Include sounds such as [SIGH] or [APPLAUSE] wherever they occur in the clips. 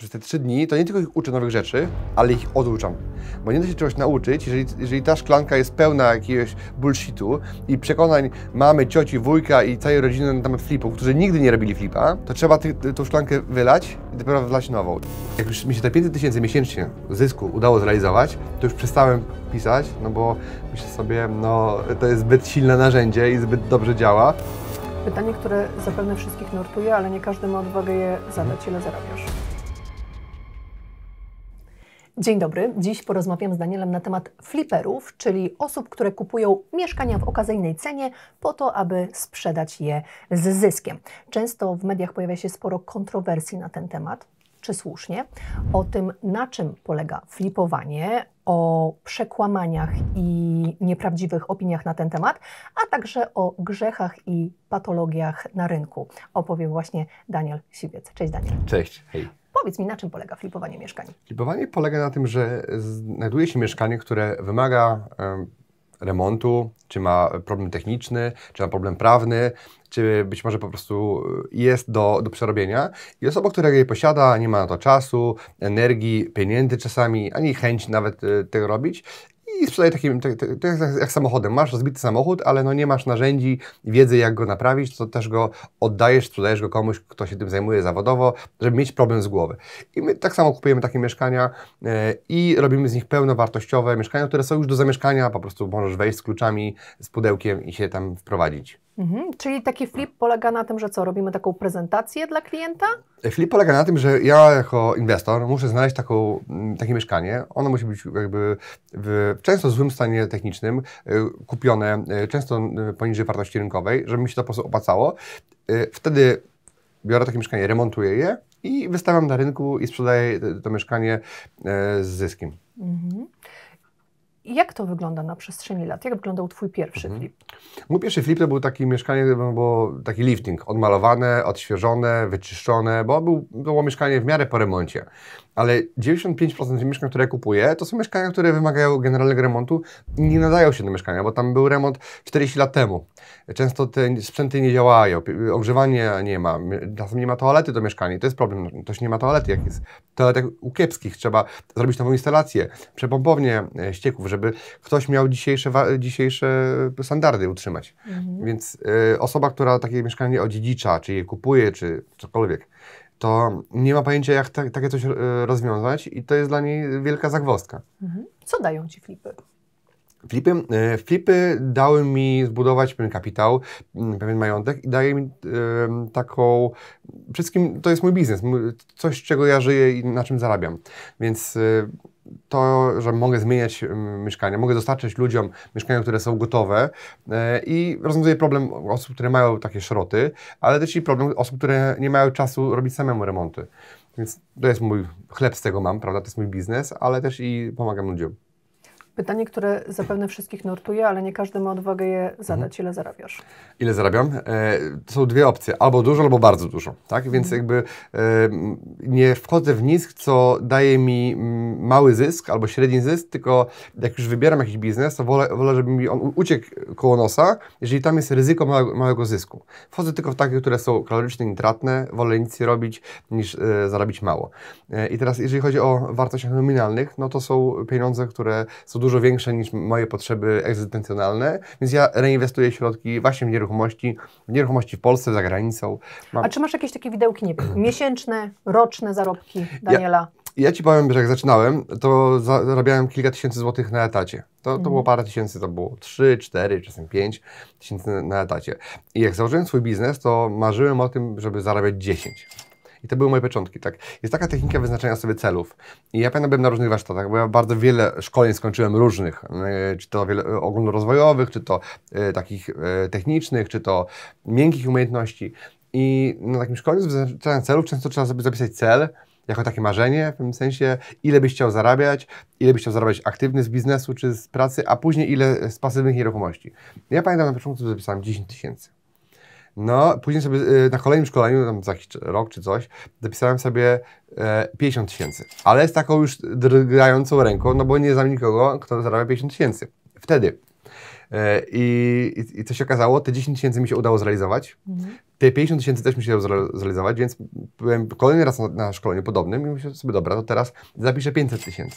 Przez te trzy dni to nie tylko ich uczę nowych rzeczy, ale ich oduczam. Bo nie da się czegoś nauczyć, jeżeli, jeżeli ta szklanka jest pełna jakiegoś bullshitu i przekonań mamy, cioci, wujka i całej rodziny na temat flipów, którzy nigdy nie robili flipa, to trzeba ty, tą szklankę wylać i dopiero wlać nową. Jak już mi się te 500 tysięcy miesięcznie zysku udało zrealizować, to już przestałem pisać, no bo myślę sobie, no to jest zbyt silne narzędzie i zbyt dobrze działa. Pytanie, które zapewne wszystkich nurtuje, ale nie każdy ma odwagę je zadać. Mhm. Ile zarabiasz? Dzień dobry. Dziś porozmawiam z Danielem na temat fliperów, czyli osób, które kupują mieszkania w okazyjnej cenie po to, aby sprzedać je z zyskiem. Często w mediach pojawia się sporo kontrowersji na ten temat, czy słusznie, o tym, na czym polega flipowanie, o przekłamaniach i nieprawdziwych opiniach na ten temat, a także o grzechach i patologiach na rynku. Opowiem właśnie Daniel Siwiec. Cześć Daniel. Cześć. Hej. Powiedz mi, na czym polega flipowanie mieszkań? Flipowanie polega na tym, że znajduje się mieszkanie, które wymaga remontu, czy ma problem techniczny, czy ma problem prawny, czy być może po prostu y, jest do, do przerobienia. I osoba, która je posiada, nie ma na to czasu, energii, pieniędzy czasami, ani chęć nawet y, tego robić, i sprzedaje takim, tak, to tak, tak jak samochodem. Masz rozbity samochód, ale no nie masz narzędzi, wiedzy jak go naprawić, to też go oddajesz, sprzedajesz go komuś, kto się tym zajmuje zawodowo, żeby mieć problem z głowy. I my tak samo kupujemy takie mieszkania e, i robimy z nich pełnowartościowe mieszkania, które są już do zamieszkania, po prostu możesz wejść z kluczami, z pudełkiem i się tam wprowadzić. Mhm. Czyli taki flip polega na tym, że co, robimy taką prezentację dla klienta? Flip polega na tym, że ja jako inwestor muszę znaleźć taką, mm, takie mieszkanie. Ono musi być jakby w często złym stanie technicznym, y, kupione y, często y, poniżej wartości rynkowej, żeby mi się to po prostu opłacało. Wtedy biorę takie mieszkanie, remontuję je i wystawiam na rynku i sprzedaję to mieszkanie z zyskiem. Mhm. Jak to wygląda na przestrzeni lat? Jak wyglądał Twój pierwszy mhm. flip? Mój pierwszy flip to był taki mieszkanie, bo taki lifting, odmalowane, odświeżone, wyczyszczone, bo był, było mieszkanie w miarę po remoncie ale 95% mieszkań, które kupuję, to są mieszkania, które wymagają generalnego remontu i nie nadają się do mieszkania, bo tam był remont 40 lat temu. Często te sprzęty nie działają, ogrzewania nie ma, czasem nie ma toalety do mieszkania to jest problem. Ktoś nie ma toalety, jak jest toaletek u kiepskich, trzeba zrobić nową instalację, przepompownię e, ścieków, żeby ktoś miał dzisiejsze, dzisiejsze standardy utrzymać. Mhm. Więc y, osoba, która takie mieszkanie odziedzicza, czy je kupuje, czy cokolwiek, to nie ma pojęcia, jak ta, takie coś e, rozwiązać i to jest dla niej wielka zagwozdka. Mhm. Co dają ci flipy? Flipy, e, flipy dały mi zbudować pewien kapitał, mm, pewien majątek i daje mi taką. Wszystkim to jest mój biznes, coś, czego ja żyję i na czym zarabiam. Więc e, to, że mogę zmieniać mieszkania, mogę dostarczyć ludziom mieszkania, które są gotowe e, i rozwiązuje problem osób, które mają takie szroty, ale też i problem osób, które nie mają czasu robić samemu remonty. Więc to jest mój chleb z tego mam, prawda? To jest mój biznes, ale też i pomagam ludziom. Pytanie, które zapewne wszystkich nurtuje, ale nie każdy ma odwagę je mhm. zadać. Ile zarabiasz? Ile zarabiam? E, to są dwie opcje, albo dużo, albo bardzo dużo, tak? Więc mhm. jakby e, nie wchodzę w nic, co daje mi mały zysk albo średni zysk, tylko jak już wybieram jakiś biznes, to wolę, wolę żeby mi on uciekł koło nosa, jeżeli tam jest ryzyko małego, małego zysku. Wchodzę tylko w takie, które są kaloryczne, intratne, wolę nic nie robić, niż e, zarabić mało. E, I teraz, jeżeli chodzi o wartość nominalnych, no to są pieniądze, które są dużo dużo większe niż moje potrzeby egzystencjonalne, więc ja reinwestuję środki właśnie w nieruchomości, w nieruchomości w Polsce, za granicą. Mam... A czy masz jakieś takie widełki, nie [CLEARS THROAT] miesięczne, roczne zarobki Daniela? Ja... Ja ci powiem, że jak zaczynałem, to zarabiałem kilka tysięcy złotych na etacie. To, to mhm. było parę tysięcy, to było 3, 4, czasem 5 tysięcy na etacie. I jak założyłem swój biznes, to marzyłem o tym, żeby zarabiać 10. I to były moje początki, tak. Jest taka technika wyznaczania sobie celów. I ja pamiętam, byłem na różnych warsztatach, bo ja bardzo wiele szkoleń skończyłem różnych, e, czy to e, ogólnorozwojowych, czy to e, takich technicznych, czy to miękkich umiejętności. I na takim szkoleniu z wyznaczania celów często trzeba sobie zapisać cel, jako takie marzenie, w pewnym sensie, ile byś chciał zarabiać, ile byś chciał zarabiać aktywny z biznesu czy z pracy, a później ile z pasywnych nieruchomości. Ja pamiętam na początku zapisałem 10 tysięcy. No, później sobie y, na kolejnym szkoleniu, tam za jakiś rok czy coś, zapisałem sobie 50 e, tysięcy. Ale z taką już drgającą ręką, no bo nie znam nikogo, kto zarabia 50 tysięcy. Wtedy. E, I, i, I co się okazało, te 10 tysięcy mi się udało zrealizować, mhm. te 50 tysięcy też mi się udało zrealizować, więc byłem kolejny raz na, na szkoleniu podobnym i myślałem sobie, dobra, to teraz zapiszę 500 tysięcy.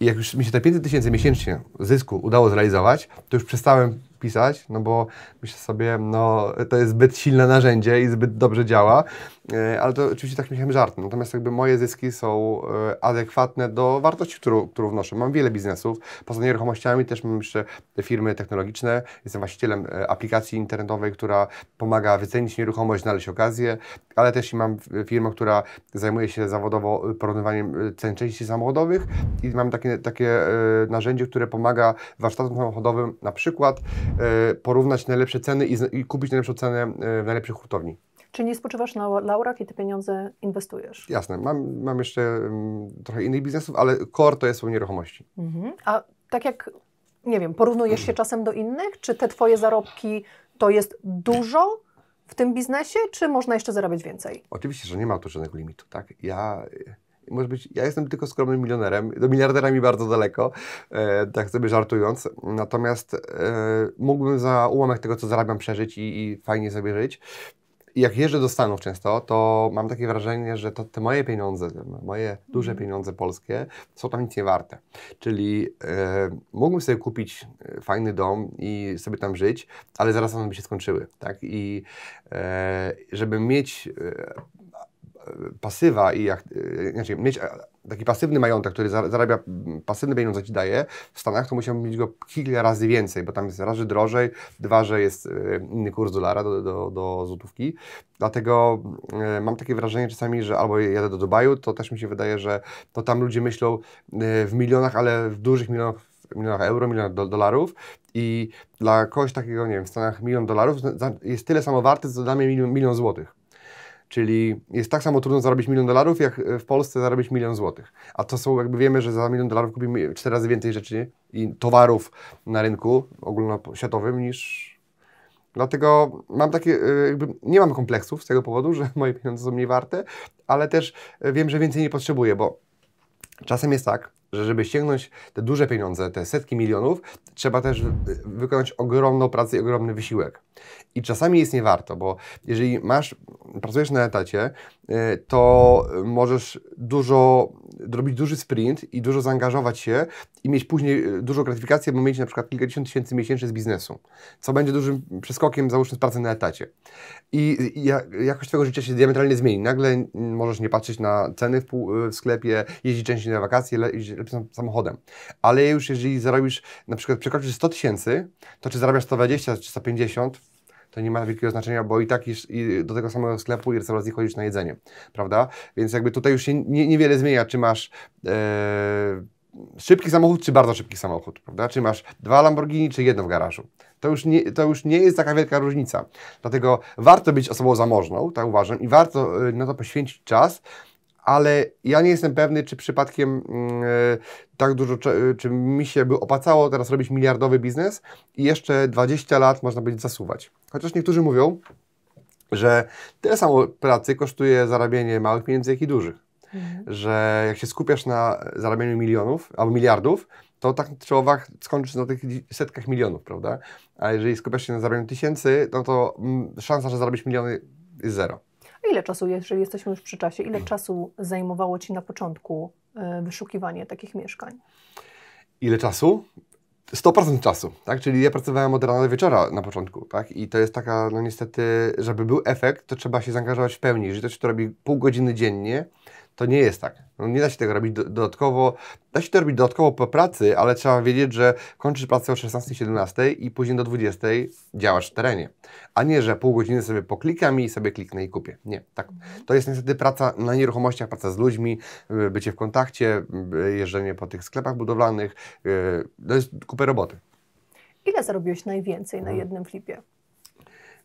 I jak już mi się te 500 tysięcy miesięcznie zysku udało zrealizować, to już przestałem wpisać, no bo myślę sobie, no to jest zbyt silne narzędzie i zbyt dobrze działa, E, ale to oczywiście tak śmiechem żart. Natomiast jakby moje zyski są e, adekwatne do wartości, którą, którą wnoszę. Mam wiele biznesów. Poza nieruchomościami też mam jeszcze firmy technologiczne. Jestem właścicielem e, aplikacji internetowej, która pomaga wycenić nieruchomość, znaleźć okazję, ale też mam firmę, która zajmuje się zawodowo porównywaniem cen części samochodowych i mam takie, takie narzędzie, które pomaga warsztatom samochodowym na przykład porównać najlepsze ceny i, i kupić najlepszą cenę w najlepszej hurtowni. Czy nie spoczywasz na laurach i te pieniądze inwestujesz? Jasne. Mam, mam jeszcze um, trochę innych biznesów, ale core to jest są nieruchomości. Mhm. A tak jak, nie wiem, porównujesz się mhm. czasem do innych? Czy te twoje zarobki to jest dużo w tym biznesie, czy można jeszcze zarabiać więcej? Oczywiście, że nie ma tu żadnego limitu, tak? Ja... E, może być, ja jestem tylko skromnym milionerem, do miliardera mi bardzo daleko, e, tak sobie żartując. Natomiast e, mógłbym za ułamek tego, co zarabiam, przeżyć i, i fajnie sobie żyć jak jeżdżę do Stanów często, to mam takie wrażenie, że to, te moje pieniądze, moje duże mhm. pieniądze polskie są tam nic nie warte. Czyli e, mógłbym sobie kupić e, fajny dom i sobie tam żyć, ale zaraz one by się skończyły. Tak? I e, żeby mieć e, pasywa i jak, znaczy mieć e, taki pasywny majątek, który zarabia mm, pasywne pieniądze ci daje w Stanach, to musiałbym mieć go kilka razy więcej, bo tam jest raz, że drożej, dwa, że jest e, inny kurs dolara do, do, do złotówki. Dlatego mam takie wrażenie czasami, że albo jadę do Dubaju, to też mi się wydaje, że to tam ludzie myślą w milionach, ale w dużych milionach milionach euro, milionach do, dolarów i dla kogoś takiego, nie wiem, w Stanach milion dolarów jest tyle samo warte, co damy milion, milion złotych. Czyli jest tak samo trudno zarobić milion dolarów, jak e, w Polsce zarobić milion złotych. A to są, jakby wiemy, że za milion dolarów kupimy cztery razy więcej rzeczy i towarów na rynku ogólnoświatowym niż. Dlatego mam takie, e, nie mam kompleksów z tego powodu, że moje pieniądze są mniej warte, ale też e, wiem, że więcej nie potrzebuję, bo czasem jest tak, że żeby sięgnąć te duże pieniądze, te setki milionów, trzeba też wykonać ogromną pracę i ogromny wysiłek. I czasami jest nie warto, bo jeżeli masz, pracujesz na etacie, y, to możesz dużo, robić duży sprint i dużo zaangażować się i mieć później y, dużo gratyfikacji, bo mieć na przykład kilkadziesiąt tysięcy miesięcznie z biznesu, co będzie dużym przeskokiem, załóżmy, z pracy na etacie. I, jakość Twojego życia się diametralnie zmieni. Nagle możesz nie patrzeć na ceny w, y, w sklepie, jeździć częściej na wakacje, samochodem. Ale już jeżeli zarobisz, na przykład przekroczysz 100 tysięcy, to czy zarabiasz 120 czy 150, to nie ma wielkiego znaczenia, bo i tak iż, i do tego samego sklepu i restauracji chodzisz na jedzenie, prawda? Więc jakby tutaj już się nie, niewiele zmienia, czy masz e, szybki samochód, czy bardzo szybki samochód, prawda? Czy masz dwa Lamborghini, czy jedno w garażu. To już, nie, to już nie jest taka wielka różnica. Dlatego warto być osobą zamożną, tak uważam, i warto e, na to poświęcić czas, ale ja nie jestem pewny, czy przypadkiem yy, tak dużo, czy, e, czy, mi się by opacało, teraz robić miliardowy biznes i jeszcze 20 lat można być zasuwać. Chociaż niektórzy mówią, że tyle samo pracy kosztuje zarabianie małych pieniędzy, jak i dużych. Mhm. Że jak się skupiasz na zarabianiu milionów albo miliardów, to tak czy owak skończysz na tych setkach milionów, prawda? A jeżeli skupiasz się na zarabianiu tysięcy, no to mm, szansa, że zarobisz miliony jest zero. Ile czasu, jeżeli jesteśmy już przy czasie, ile mm. czasu zajmowało Ci na początku e, wyszukiwanie takich mieszkań? Ile czasu? 100% czasu, tak? Czyli ja pracowałem od rana do wieczora na początku, tak? I to jest taka, no niestety, żeby był efekt, to trzeba się zaangażować w pełni. Jeżeli ktoś to robi pół godziny dziennie, to nie jest tak. No nie da się tego robić dodatkowo. Da się to robić dodatkowo po pracy, ale trzeba wiedzieć, że kończysz pracę o 16-17 i później do 20 działasz w terenie. A nie, że pół godziny sobie poklikam i sobie kliknę i kupię. Nie, tak. To jest niestety praca na nieruchomościach, praca z ludźmi, y, bycie w kontakcie, y, jeżdżenie po tych sklepach budowlanych. Y, to jest kupę roboty. Ile zarobiłeś najwięcej na hmm. jednym flipie?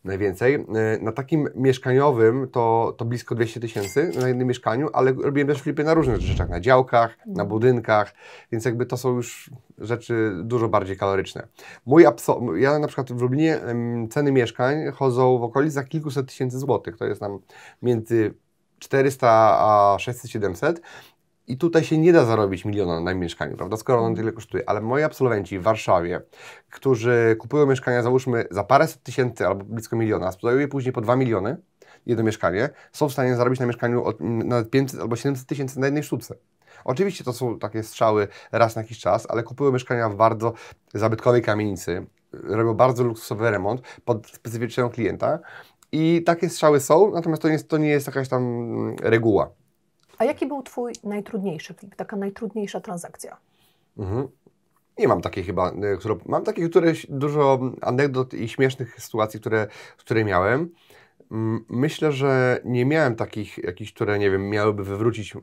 najwięcej. E, na takim mieszkaniowym to, to blisko 200 tysięcy na jednym mieszkaniu, ale robiłem też flipy na różnych rzeczach, na działkach, na mhm. budynkach, więc jakby to są już rzeczy dużo bardziej kaloryczne. Mój abso- ja na przykład w Lublinie ceny mieszkań chodzą w okolicach kilkuset tysięcy złotych, to jest nam między 400 a 600-700 i tutaj się nie da zarobić miliona na mieszkaniu, prawda? Skoro ono mm. tyle kosztuje. Ale moi absolwenci w Warszawie, którzy kupują mieszkania, załóżmy za paręset tysięcy albo blisko miliona, sprzedają je później po dwa miliony, jedno mieszkanie, są w stanie zarobić na mieszkaniu od, nawet 500 albo 700 tysięcy na jednej sztuce. Oczywiście to są takie strzały raz na jakiś czas, ale kupują mieszkania w bardzo zabytkowej kamienicy, robią bardzo luksusowy remont pod specyficznego klienta i takie strzały są, natomiast to nie jest, to nie jest jakaś tam mm, reguła. A jaki był Twój najtrudniejszy klik, taka najtrudniejsza transakcja? Mhm. Nie mam takiej chyba, e, które, mam takich, które dużo anegdot i śmiesznych sytuacji, które, które miałem. Myślę, że nie miałem takich jakichś, które nie wiem, miałyby wywrócić yy,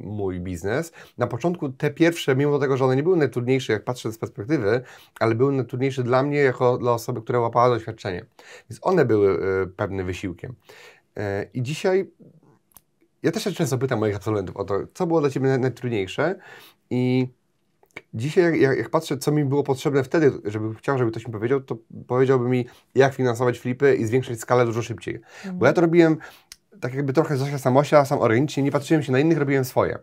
mój biznes. Na początku te pierwsze, mimo tego, że one nie były najtrudniejsze, jak patrzę z perspektywy, ale były najtrudniejsze dla mnie, jako dla osoby, która łapała doświadczenie. Więc one były yy, pewnym wysiłkiem. Yy, I dzisiaj ja też się często pytam moich absolwentów o to, co było dla Ciebie najtrudniejsze i dzisiaj jak, jak, patrzę, co mi było potrzebne wtedy, żeby chciał, żeby ktoś mi powiedział, to powiedziałby mi, jak finansować flipy i zwiększyć skalę dużo szybciej. Mhm. Bo ja to mhm. robiłem tak jakby trochę Zosia Samosia, sam organicznie, nie patrzyłem się na innych, robiłem swoje.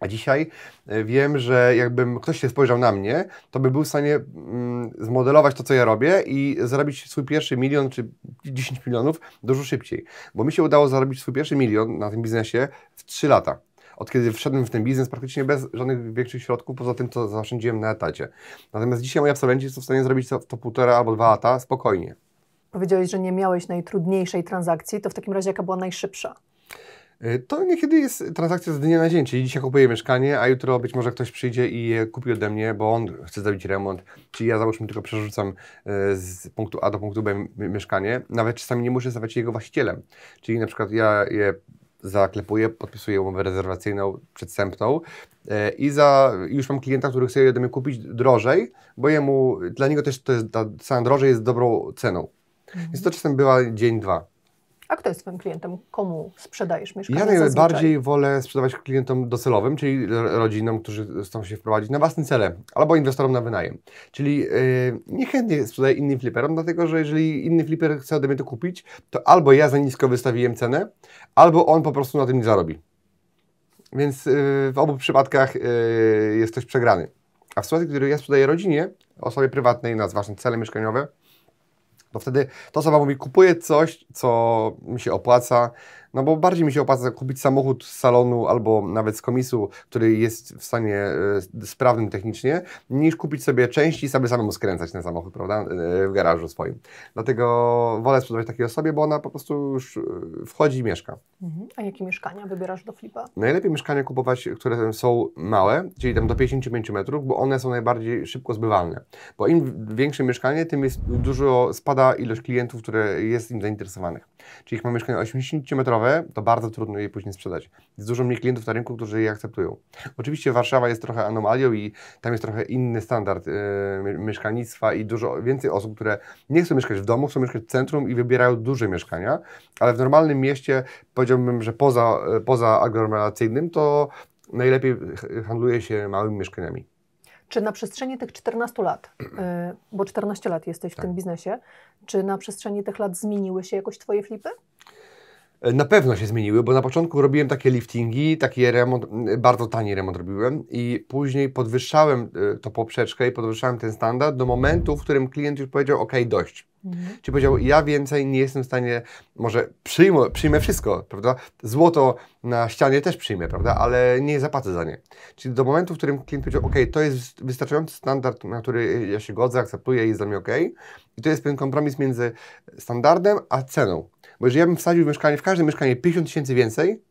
A dzisiaj e, wiem, że jakbym ktoś się spojrzał na mnie, to by był w stanie mm, zmodelować to, co ja robię i zarobić swój pierwszy milion czy 10 milionów dużo szybciej. Bo mi się udało zarobić swój pierwszy milion na tym biznesie w 3 lata od kiedy wszedłem w ten biznes praktycznie bez żadnych większych środków, poza tym, co zaoszczędziłem na etacie. Natomiast dzisiaj moi absolwenci są w stanie zrobić to, to półtora albo dwa lata spokojnie. Powiedziałeś, że nie miałeś najtrudniejszej transakcji, to w takim razie jaka była najszybsza? Y, to niekiedy jest transakcja z dnia na dzień, czyli dzisiaj kupuję mieszkanie, a jutro być może ktoś przyjdzie i je kupi ode mnie, bo on chce zrobić remont, czyli ja załóżmy tylko przerzucam y, z punktu A do punktu B mieszkanie, nawet czasami nie muszę stawać jego właścicielem, czyli na przykład ja je zaklepuję, podpisuję umowę rezerwacyjną przedstępną y, i za, już mam klienta, który chce je ode mnie kupić drożej, bo jemu, dla niego też to jest, ta cena drożej jest dobrą ceną. Mhm. Więc to czasem była dzień, dwa. A kto jest Twoim klientem? Komu sprzedajesz mieszkanie? Ja najbardziej wolę sprzedawać klientom docelowym, czyli rodzinom, którzy chcą się wprowadzić na własne cele, albo inwestorom na wynajem. Czyli yy, niechętnie sprzedaję innym fliperom, no dlatego że jeżeli inny fliper chce ode mnie to kupić, to albo ja za nisko wystawiłem cenę, albo on po prostu na tym nie zarobi. Więc yy, w obu przypadkach yy, jest ktoś przegrany. A w sytuacji, kiedy ja sprzedaję rodzinie, osobie prywatnej na własne cele mieszkaniowe, bo wtedy ta osoba mówi, kupuję coś, co mi się opłaca, no bo bardziej mi się opłaca kupić samochód z salonu albo nawet z komisu, który jest w stanie y, sprawnym technicznie, niż kupić sobie części i sobie samemu skręcać ten samochód, prawda, y, w garażu swoim. Dlatego wolę sprzedawać takiej osobie, bo ona po prostu już e, wchodzi i mieszka. Mhm. A jakie mieszkania wybierasz do flipa? Najlepiej mieszkania kupować, które są małe, czyli tam do 55 metrów, bo one są najbardziej szybko zbywalne. Bo im większe mieszkanie, tym jest dużo, spada ilość klientów, które jest im zainteresowanych. Czyli jak mam mieszkanie 80 metrów to bardzo trudno je później sprzedać. Jest dużo mniej klientów na rynku, którzy je akceptują. Oczywiście Warszawa jest trochę anomalią i tam jest trochę inny standard yy, mieszkalnictwa i dużo więcej osób, które nie chcą mieszkać w domu, chcą mieszkać w centrum i wybierają duże mieszkania, ale w normalnym mieście powiedziałbym, że poza, e, poza aglomeracyjnym to najlepiej handluje się małymi mieszkaniami. Czy na przestrzeni tych 14 lat, e, bo 14 lat jesteś w tak. tym biznesie, czy na przestrzeni tych lat zmieniły się jakoś Twoje flipy? E, na pewno się zmieniły, bo na początku robiłem takie liftingi, taki remont, bardzo tani remont robiłem i później podwyższałem e, to poprzeczkę i podwyższałem ten standard do momentu, w którym klient już powiedział, ok, dość. Mhm. Czyli powiedział, ja więcej nie jestem w stanie, może przyjmę, przyjmę wszystko, prawda? Złoto na ścianie też przyjmę, prawda? Ale nie zapłacę za nie. Czyli do momentu, w którym klient powiedział, ok, to jest wystarczający standard, na który ja się godzę, akceptuję i jest dla mnie ok. I to jest ten kompromis między standardem a ceną. Bo jeżeli ja bym wsadził w mieszkanie, w każde mieszkanie 50 tysięcy więcej,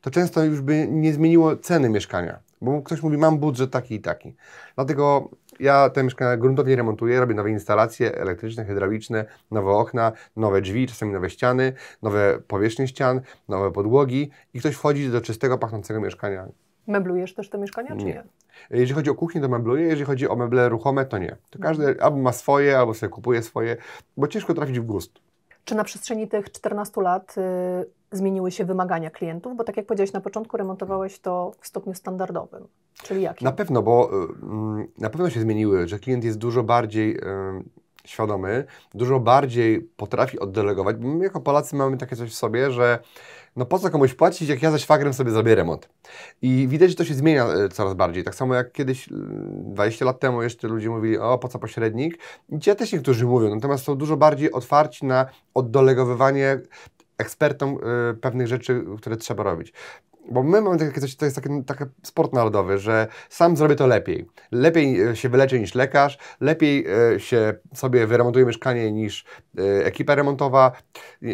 to często już by nie zmieniło ceny mieszkania. Bo ktoś mówi, mam budżet taki i taki. Dlatego ja te mieszkania gruntownie remontuję, robię nowe instalacje elektryczne, hydrauliczne, nowe okna, nowe drzwi, czasami nowe ściany, nowe powierzchnie ścian, nowe podłogi i ktoś wchodzi do czystego, pachnącego mieszkania. Meblujesz też te mieszkania, czy nie? nie? Jeżeli chodzi o kuchnię, to mebluję, jeżeli chodzi o meble ruchome, to nie. To każdy mhm. albo ma swoje, albo sobie kupuje swoje, bo ciężko trafić w gust. Czy na przestrzeni tych 14 lat y, zmieniły się wymagania klientów? Bo tak jak powiedziałeś na początku, remontowałeś to w stopniu standardowym. Czyli jakim? Na pewno, bo y, mm, na pewno się zmieniły, że klient jest dużo bardziej y, świadomy, dużo bardziej potrafi oddelegować. My jako Polacy mamy takie coś w sobie, że no po co komuś płacić, jak ja ze szwagrem sobie zrobię remont. I widać, że to się zmienia e, coraz bardziej. Tak samo jak kiedyś, 20 lat temu jeszcze ludzie mówili, o po co pośrednik. I też niektórzy mówią, natomiast są dużo bardziej otwarci na oddolegowywanie ekspertom y, pewnych rzeczy, które trzeba robić bo my mamy takie coś, to jest taki, taki sport narodowy, że sam zrobię to lepiej. Lepiej e, się wyleczę niż lekarz, lepiej e, się sobie wyremontuję mieszkanie niż e, ekipa remontowa.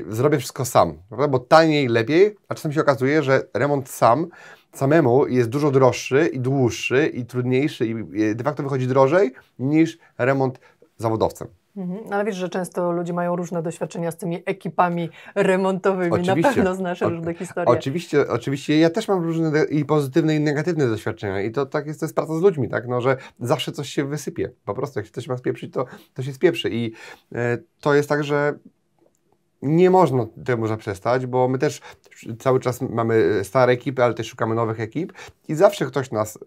Zrobię wszystko sam, prawda? bo taniej, lepiej, a czasem się okazuje, że remont sam samemu jest dużo droższy i dłuższy i trudniejszy i de facto wychodzi drożej niż remont zawodowcem. Mhm. No, ale wiesz, że często ludzie mają różne doświadczenia z tymi ekipami remontowymi. Oczywiście. Na pewno znasz o, różne historie. Oczywiście, oczywiście. Ja też mam różne i pozytywne, i negatywne doświadczenia. I to tak jest, to jest praca z ludźmi, tak? No, że zawsze coś się wysypie. Po prostu, jak się coś ma spieprzyć, to, to się spieprzy. I e, to jest tak, że nie można temu zaprzestać, bo my też cały czas mamy e, stare ekipy, ale też szukamy nowych ekip i zawsze ktoś nas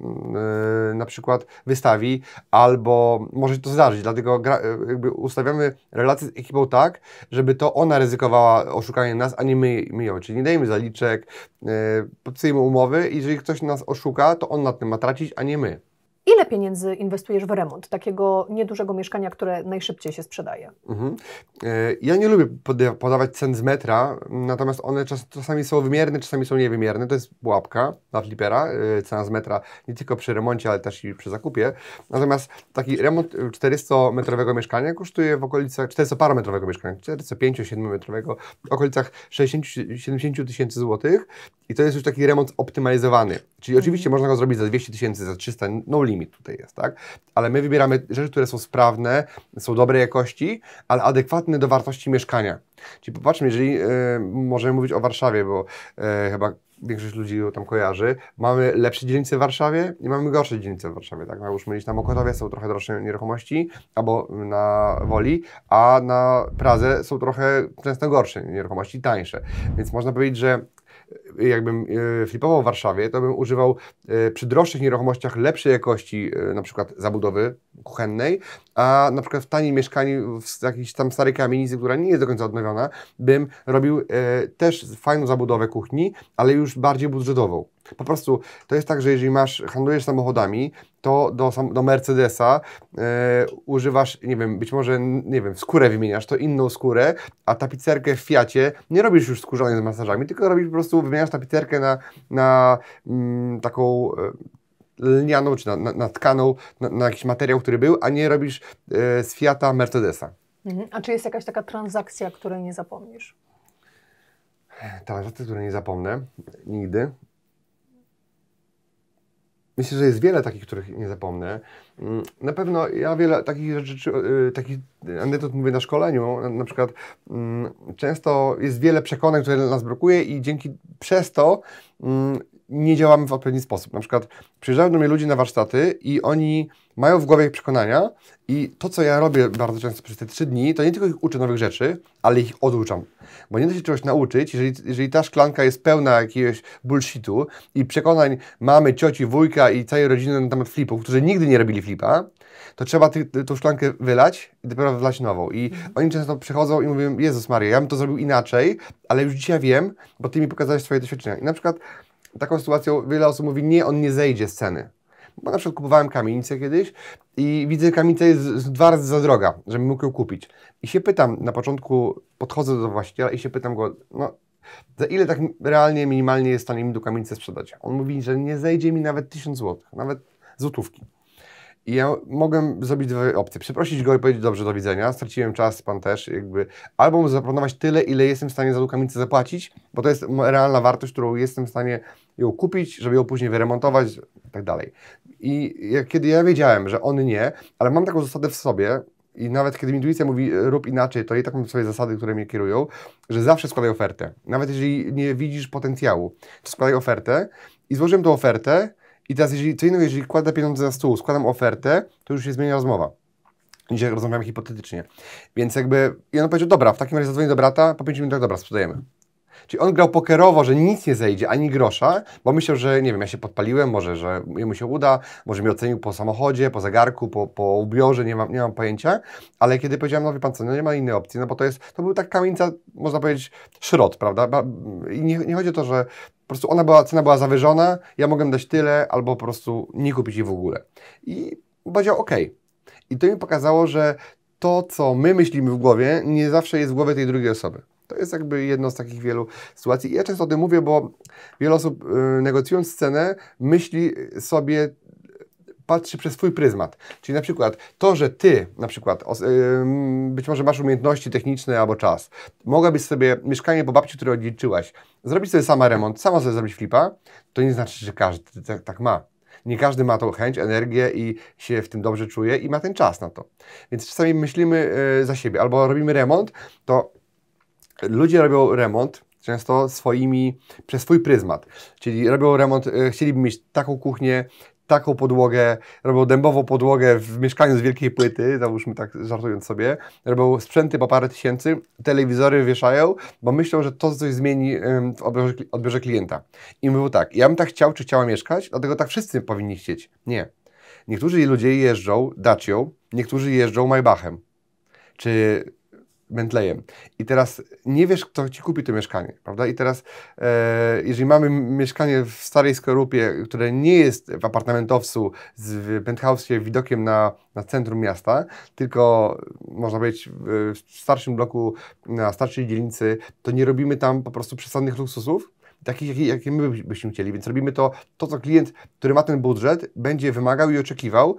yy, na przykład wystawi albo może się to zdarzyć, dlatego gra, e, ustawiamy relacje z ekipą tak, żeby to ona ryzykowała oszukanie nas, a nie my, my ją, czyli nie dajemy zaliczek, yy, podpisujemy umowy i jeżeli ktoś nas oszuka, to on na tym ma tracić, a nie my. Ile pieniędzy inwestujesz w remont takiego niedużego mieszkania, które najszybciej się sprzedaje? Mhm. E, ja nie lubię podawać cen z metra, natomiast one czas, czasami są wymierne, czasami są niewymierne. To jest pułapka na flipera, e, cena z metra nie tylko przy remoncie, ale też i przy zakupie. Natomiast taki remont 400-metrowego mieszkania kosztuje w okolicach 400-parometrowego mieszkania, 405-7-metrowego, w okolicach 60-70 tysięcy złotych i to jest już taki remont optymalizowany. Czyli mhm. oczywiście można go zrobić za 200 tysięcy, za 300, no limit tutaj jest, tak? Ale my wybieramy rzeczy, które są sprawne, są dobrej jakości, ale adekwatne do wartości mieszkania. Czyli popatrzmy, jeżeli yy, możemy mówić o Warszawie, bo yy, chyba większość ludzi tam kojarzy. Mamy lepsze dzielnice w Warszawie i mamy gorsze dzielnice w Warszawie. Tak, już gdzieś na Mokotowie są trochę droższe nieruchomości, albo na Woli, a na Pradze są trochę często gorsze nieruchomości, tańsze. Więc można powiedzieć, że E, jakbym e, flipował w Warszawie, to bym używał e, przy droższych nieruchomościach lepszej jakości na przykład zabudowy kuchennej, a na przykład w tanim mieszkaniu w jakiejś tam starej kamienicy, która nie jest do końca odnowiona, bym robił też fajną zabudowę kuchni, ale już bardziej budżetową. Po prostu to jest tak, że jeżeli masz, handlujesz samochodami, to do, do Mercedesa e, używasz, nie wiem, być może, nie wiem, skórę wymieniasz, to inną skórę, a tapicerkę w Fiacie nie robisz już skórzanej z masażami, tylko robisz po prostu, wymieniasz tapicerkę na, na mm, taką... Yy, lnianą czy na, na, na tkaną, na, na, jakiś materiał, który był, a nie robisz e, z Fiata Mercedesa. Mhm. A czy jest jakaś taka transakcja, której nie zapomnisz? Transakcja, której nie zapomnę nigdy, Myślę, że jest wiele takich, których nie zapomnę. Mm, na pewno ja wiele takich rzeczy, y, takich anegdot mówię na szkoleniu. Na przykład mm, często jest wiele przekonań, które nas brakuje i dzięki przez to mm, nie działamy w odpowiedni sposób. Na przykład przyjeżdżają do mnie ludzie na warsztaty i oni mają w głowie ich przekonania i to, co ja robię bardzo często przez te trzy dni, to nie tylko ich uczę nowych rzeczy, ale ich oduczam. Bo nie da się czegoś nauczyć, jeżeli, jeżeli ta szklanka jest pełna jakiegoś bullshitu i przekonań mamy, cioci, wujka i całej rodziny na temat flipów, którzy nigdy nie robili flipa, to trzeba ty, tą szklankę wylać i dopiero wlać nową. I mhm. oni często przychodzą i mówią, Jezus Maria, ja bym to zrobił inaczej, ale już dzisiaj wiem, bo Ty mi pokazałeś swoje doświadczenia. I na przykład taką sytuacją wiele osób mówi, nie, on nie zejdzie z ceny. Bo na przykład kupowałem kamienicę kiedyś i widzę, że kamienica jest dwa razy za droga, żebym mógł ją kupić. I się pytam, na początku podchodzę do właściciela i się pytam go, no za ile tak realnie, minimalnie jest w stanie mi do kamienicę sprzedać? On mówi, że nie zejdzie mi nawet 1000 zł, nawet złotówki. I ja mogłem zrobić dwie opcje. Przeprosić go i powiedzieć, dobrze, do widzenia, straciłem czas, pan też, jakby. Albo mu zaproponować tyle, ile jestem w stanie za Lukamicę zapłacić, bo to jest realna wartość, którą jestem w stanie ją kupić, żeby ją później wyremontować i tak dalej. I jak, kiedy ja wiedziałem, że on nie, ale mam taką zasadę w sobie, i nawet kiedy mi intuicja mówi, rób inaczej, to i tak mam swoje zasady, które mnie kierują, że zawsze składaj ofertę. Nawet jeżeli nie widzisz potencjału, to składaj ofertę. I złożyłem tą ofertę, i teraz, jeżeli, co innego, jeżeli kładę pieniądze na stół, składam ofertę, to już się zmienia rozmowa. Dzisiaj rozmawiamy hipotetycznie. Więc jakby, i on powiedział, dobra, w takim razie zadzwonię do brata, po 5 minutach, dobra, sprzedajemy. Czyli on grał pokerowo, że nic nie zejdzie, ani grosza, bo myślał, że nie wiem, ja się podpaliłem, może, że jemu się uda, może mi ocenił po samochodzie, po zegarku, po, po ubiorze, nie mam, nie mam pojęcia. Ale kiedy powiedziałem, no wie pan co, no nie ma innej opcji, no bo to jest, to był tak kamienica, można powiedzieć, szrot, prawda? I nie, nie chodzi o to, że po prostu ona była, cena była zawyżona, ja mogłem dać tyle, albo po prostu nie kupić jej w ogóle. I powiedział, ok. I to mi pokazało, że to, co my myślimy w głowie, nie zawsze jest w głowie tej drugiej osoby. To jest jakby jedno z takich wielu sytuacji. I ja często o tym mówię, bo wiele osób y, negocjując cenę myśli sobie patrzy przez swój pryzmat. Czyli na przykład to, że ty na przykład y, mm, być może masz umiejętności techniczne albo czas, mogłabyś sobie mieszkanie po babci, które odliczyłaś, zrobić sobie sama remont, sama sobie zrobić flipa, to nie znaczy, że każdy tak, tak ma. Nie każdy ma tą chęć, energię i się w tym dobrze czuje i ma ten czas na to. Więc czasami myślimy y, za siebie albo robimy remont, to ludzie robią remont często swoimi, przez swój pryzmat. Czyli robią remont, e, chcieliby mieć taką kuchnię, taką podłogę, robią dębową podłogę w mieszkaniu z wielkiej płyty, załóżmy tak żartując sobie, robią sprzęty po parę tysięcy, telewizory wieszają, bo myślą, że to coś zmieni w odbiorze, klienta. I mówią tak, ja bym tak chciał, czy chciała mieszkać, dlatego tak wszyscy powinni chcieć. Nie. Niektórzy ludzie jeżdżą Dacią, niektórzy jeżdżą Maybachem. Czy Bentleyem i teraz nie wiesz, kto ci kupi to mieszkanie, prawda? I teraz, e, jeżeli mamy mieszkanie w starej skorupie, które nie jest w apartamentowcu z penthouse'ie widokiem na, na centrum miasta, tylko e, można być w starszym bloku, na starszej dzielnicy, to nie robimy tam po prostu przesadnych luksusów, takich, jakie, my byśmy chcieli. Więc robimy to, to, co klient, który ma ten budżet, będzie wymagał i oczekiwał,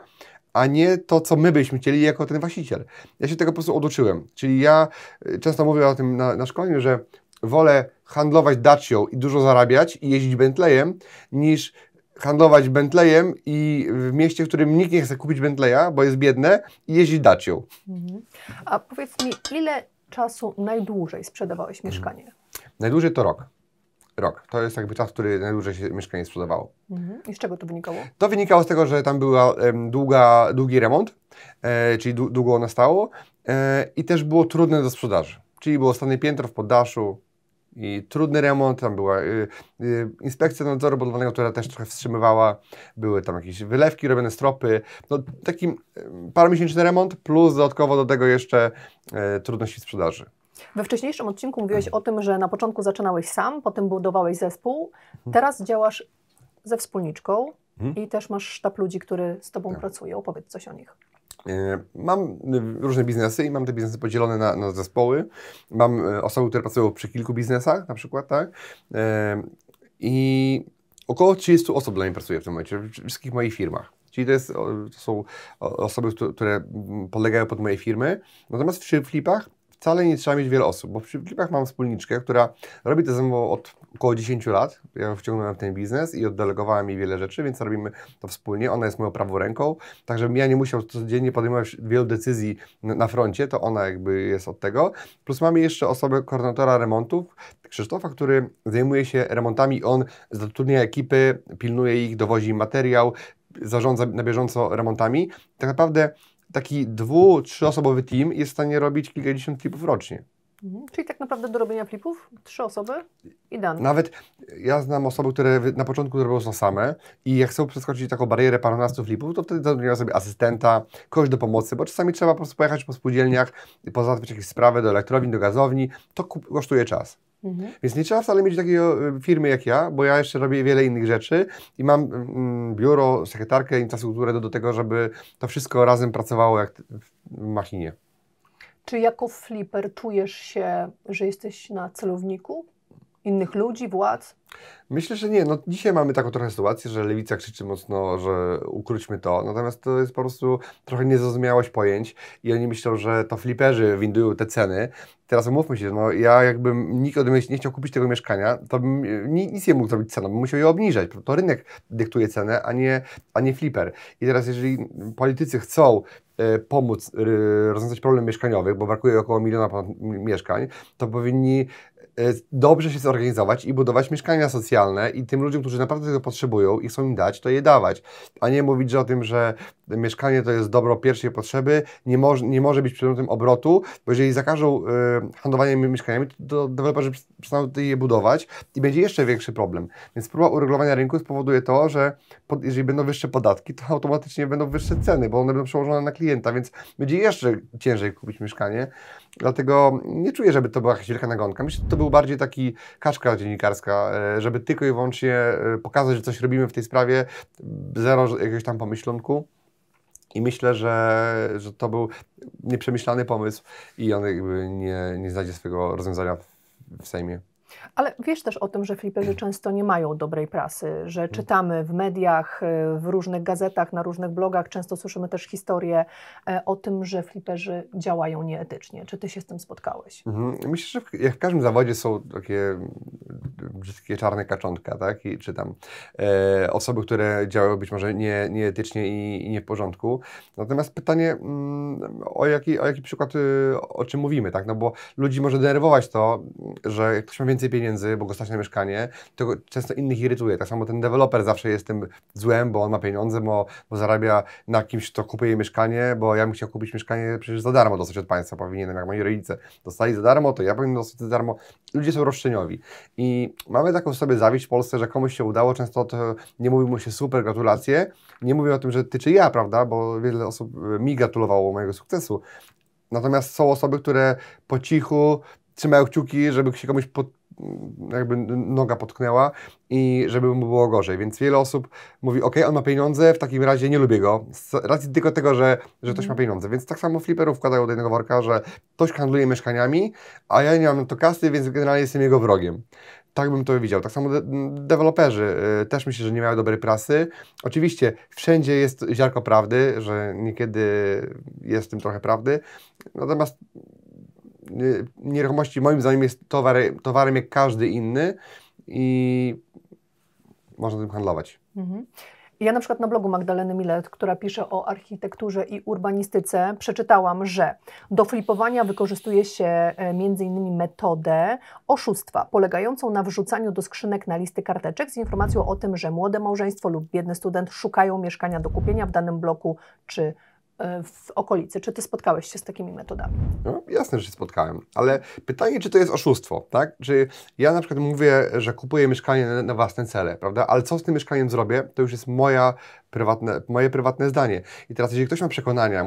a nie to, co my byśmy chcieli jako ten właściciel. Ja się tego po prostu oduczyłem. Czyli ja y, często mówię o tym na, na szkoleniu, że wolę handlować Dacią i dużo zarabiać i jeździć Bentleyem, niż handlować Bentleyem i w mieście, w którym nikt nie chce kupić Bentleya, bo jest biedne, i jeździć Dacią. Mhm. A powiedz mi, ile czasu najdłużej sprzedawałeś mieszkanie? Mhm. Najdłużej to rok rok. To jest jakby czas, który najdłużej się mieszkanie sprzedawało. Mhm. I z czego to wynikało? To wynikało z tego, że tam był długi remont, e, czyli długo ono stało e, i też było trudne do sprzedaży. Czyli było stany piętro w poddaszu, i trudny remont, tam była y, y, inspekcja nadzoru budowlanego, która też trochę wstrzymywała, były tam jakieś wylewki robione, stropy, no taki y, remont plus dodatkowo do tego jeszcze y, trudności sprzedaży. We wcześniejszym odcinku mówiłeś mhm. o tym, że na początku zaczynałeś sam, potem budowałeś zespół, mhm. teraz działasz ze wspólniczką mhm. i też masz sztab ludzi, który z Tobą tak. pracuje. Opowiedz coś o nich. E, mam e, różne biznesy i mam te biznesy podzielone na, na zespoły. Mam e, osoby, które pracują przy kilku biznesach na przykład, tak? I około 30 osób dla mnie pracuje w tym momencie, w wszystkich moich firmach. Czyli to, jest, to są osoby, które podlegają pod moje firmy. Natomiast przy flipach wcale nie trzeba mieć wiele osób, bo przy klipach mam wspólniczkę, która robi to ze mną od około 10 lat. Ja ją wciągnąłem w ten biznes i oddelegowałem jej wiele rzeczy, więc robimy to wspólnie. Ona jest moją prawą ręką, tak żebym ja nie musiał codziennie podejmować wielu decyzji na froncie, to ona jakby jest od tego. Plus mamy jeszcze osobę koordynatora remontów, Krzysztofa, który zajmuje się remontami. On zatrudnia ekipy, pilnuje ich, dowozi materiał, zarządza na bieżąco remontami. Tak naprawdę taki dwu, trzyosobowy team jest w stanie robić kilkadziesiąt flipów rocznie. Mhm. Czyli tak naprawdę do robienia flipów trzy osoby i dane. Nawet ja znam osoby, które na początku robią to same i jak chcą przeskoczyć taką barierę parunastu flipów, to wtedy zatrudniają sobie asystenta, kogoś do pomocy, bo czasami trzeba po prostu pojechać po spółdzielniach, pozałatwić jakieś sprawy do elektrowni, do gazowni. To kosztuje czas. Mhm. Więc nie trzeba wcale mieć takiej e, firmy jak ja, bo ja jeszcze robię wiele innych rzeczy i mam mm, mm, biuro, sekretarkę, infrastrukturę do, do tego, żeby to wszystko razem pracowało jak w machinie. Czy jako flipper czujesz się, że jesteś na celowniku innych ludzi, władz? Myślę, że nie. No, dzisiaj mamy taką trochę sytuację, że lewica krzyczy mocno, że ukróćmy to, natomiast to jest po prostu trochę niezrozumiałość pojęć i oni myślą, że to fliperzy windują te ceny. Teraz umówmy się, no ja jakbym nikt mnie nie chciał kupić tego mieszkania, to bym e, nic nie mógł zrobić ceną, bym musiał je obniżać. To rynek dyktuje cenę, a nie, a nie fliper. I teraz jeżeli politycy chcą e, pomóc e, rozwiązać problem mieszkaniowy, bo brakuje około miliona mieszkań, to powinni dobrze się zorganizować i budować mieszkania rozwiązania socjalne i tym ludziom, którzy naprawdę tego potrzebują i chcą im dać, to je dawać, a nie mówić że o tym, że mieszkanie to jest dobro pierwszej potrzeby, nie, moż, nie może być przedmiotem obrotu, bo jeżeli zakażą y, e, handlowania mieszkaniami, to deweloperzy przestaną je budować i będzie jeszcze większy problem. Więc próba uregulowania rynku spowoduje to, że pod, jeżeli będą wyższe podatki, to automatycznie będą wyższe ceny, bo one będą przełożone na klienta, więc będzie jeszcze ciężej kupić mieszkanie. Dlatego nie czuję, żeby to była jakaś wielka nagonka. Myślę, że to był bardziej taki kaszka dziennikarska e, żeby tylko i wyłącznie e, pokazać, że coś robimy w tej sprawie, zero jakiegoś tam pomyślunku. I myślę, że, że to był nieprzemyślany pomysł i on jakby nie, nie znajdzie swojego rozwiązania w Sejmie. Ale wiesz też o tym, że fliperzy często nie mają dobrej prasy, że czytamy w mediach, e, w różnych gazetach, na różnych blogach, często słyszymy też historie e, o tym, że fliperzy działają nieetycznie. Czy ty się z tym spotkałeś? Mhm. Myślę, że jak w każdym zawodzie są takie brzydkie czarne kaczątka, tak? I, czy tam e, osoby, które działają być może nie, nieetycznie i, i nie w porządku. Natomiast pytanie, mm, o, jaki, o jaki przykład, y, o czym mówimy, tak? No bo ludzi może denerwować to, że ktoś ma więcej pieniędzy, pieniędzy, bo go stać na mieszkanie, to często innych irytuje. Tak samo ten deweloper zawsze jest tym złem, bo on ma pieniądze, bo, bo zarabia na kimś, kto kupuje mieszkanie, bo ja bym chciał kupić mieszkanie przecież za darmo dostać od państwa, powinienem, jak moi rodzice dostali za darmo, to ja powinienem dostać za darmo. Ludzie są roszczeniowi. I mamy taką sobie zawiść w Polsce, że komuś się udało, często to nie mówi mu się super, gratulacje, nie mówię o tym, że ty czy ja, prawda, bo wiele osób e, mi gratulowało mojego sukcesu, Natomiast są osoby, które po cichu trzymają kciuki, żeby się komuś pod, jakby noga potknęła i żeby mu było gorzej. Więc wiele osób mówi, ok, on ma pieniądze, w takim razie nie lubię go. Z racji tylko tego, że, że ktoś ma mhm. pieniądze. Więc tak samo flipperów wkładają do jednego worka, że ktoś handluje mieszkaniami, a ja nie mam na to kasy, więc generalnie jestem jego wrogiem. Tak bym to widział. Tak samo de deweloperzy y też myślę, że nie mają dobrej prasy. Oczywiście wszędzie jest ziarko prawdy, że niekiedy jest w tym trochę prawdy, natomiast nieruchomości moim zdaniem jest towar, towarem jak każdy inny i można tym handlować. Mhm. Ja na przykład na blogu Magdaleny Milet, która pisze o architekturze i urbanistyce, przeczytałam, że do flipowania wykorzystuje się e, m.in. metodę oszustwa, polegającą na wrzucaniu do skrzynek na listy karteczek z informacją o tym, że młode małżeństwo lub biedny student szukają mieszkania do kupienia w danym bloku czy E, w okolicy. Czy ty spotkałeś się z takimi metodami? No, jasne, że się spotkałem, ale pytanie, czy to jest oszustwo, tak? Czy ja na przykład mówię, że kupuję mieszkanie na, na własne cele, prawda? Ale co z tym mieszkaniem zrobię, to już jest moja prywatne, moje prywatne zdanie. I teraz, jeżeli ktoś ma przekonania,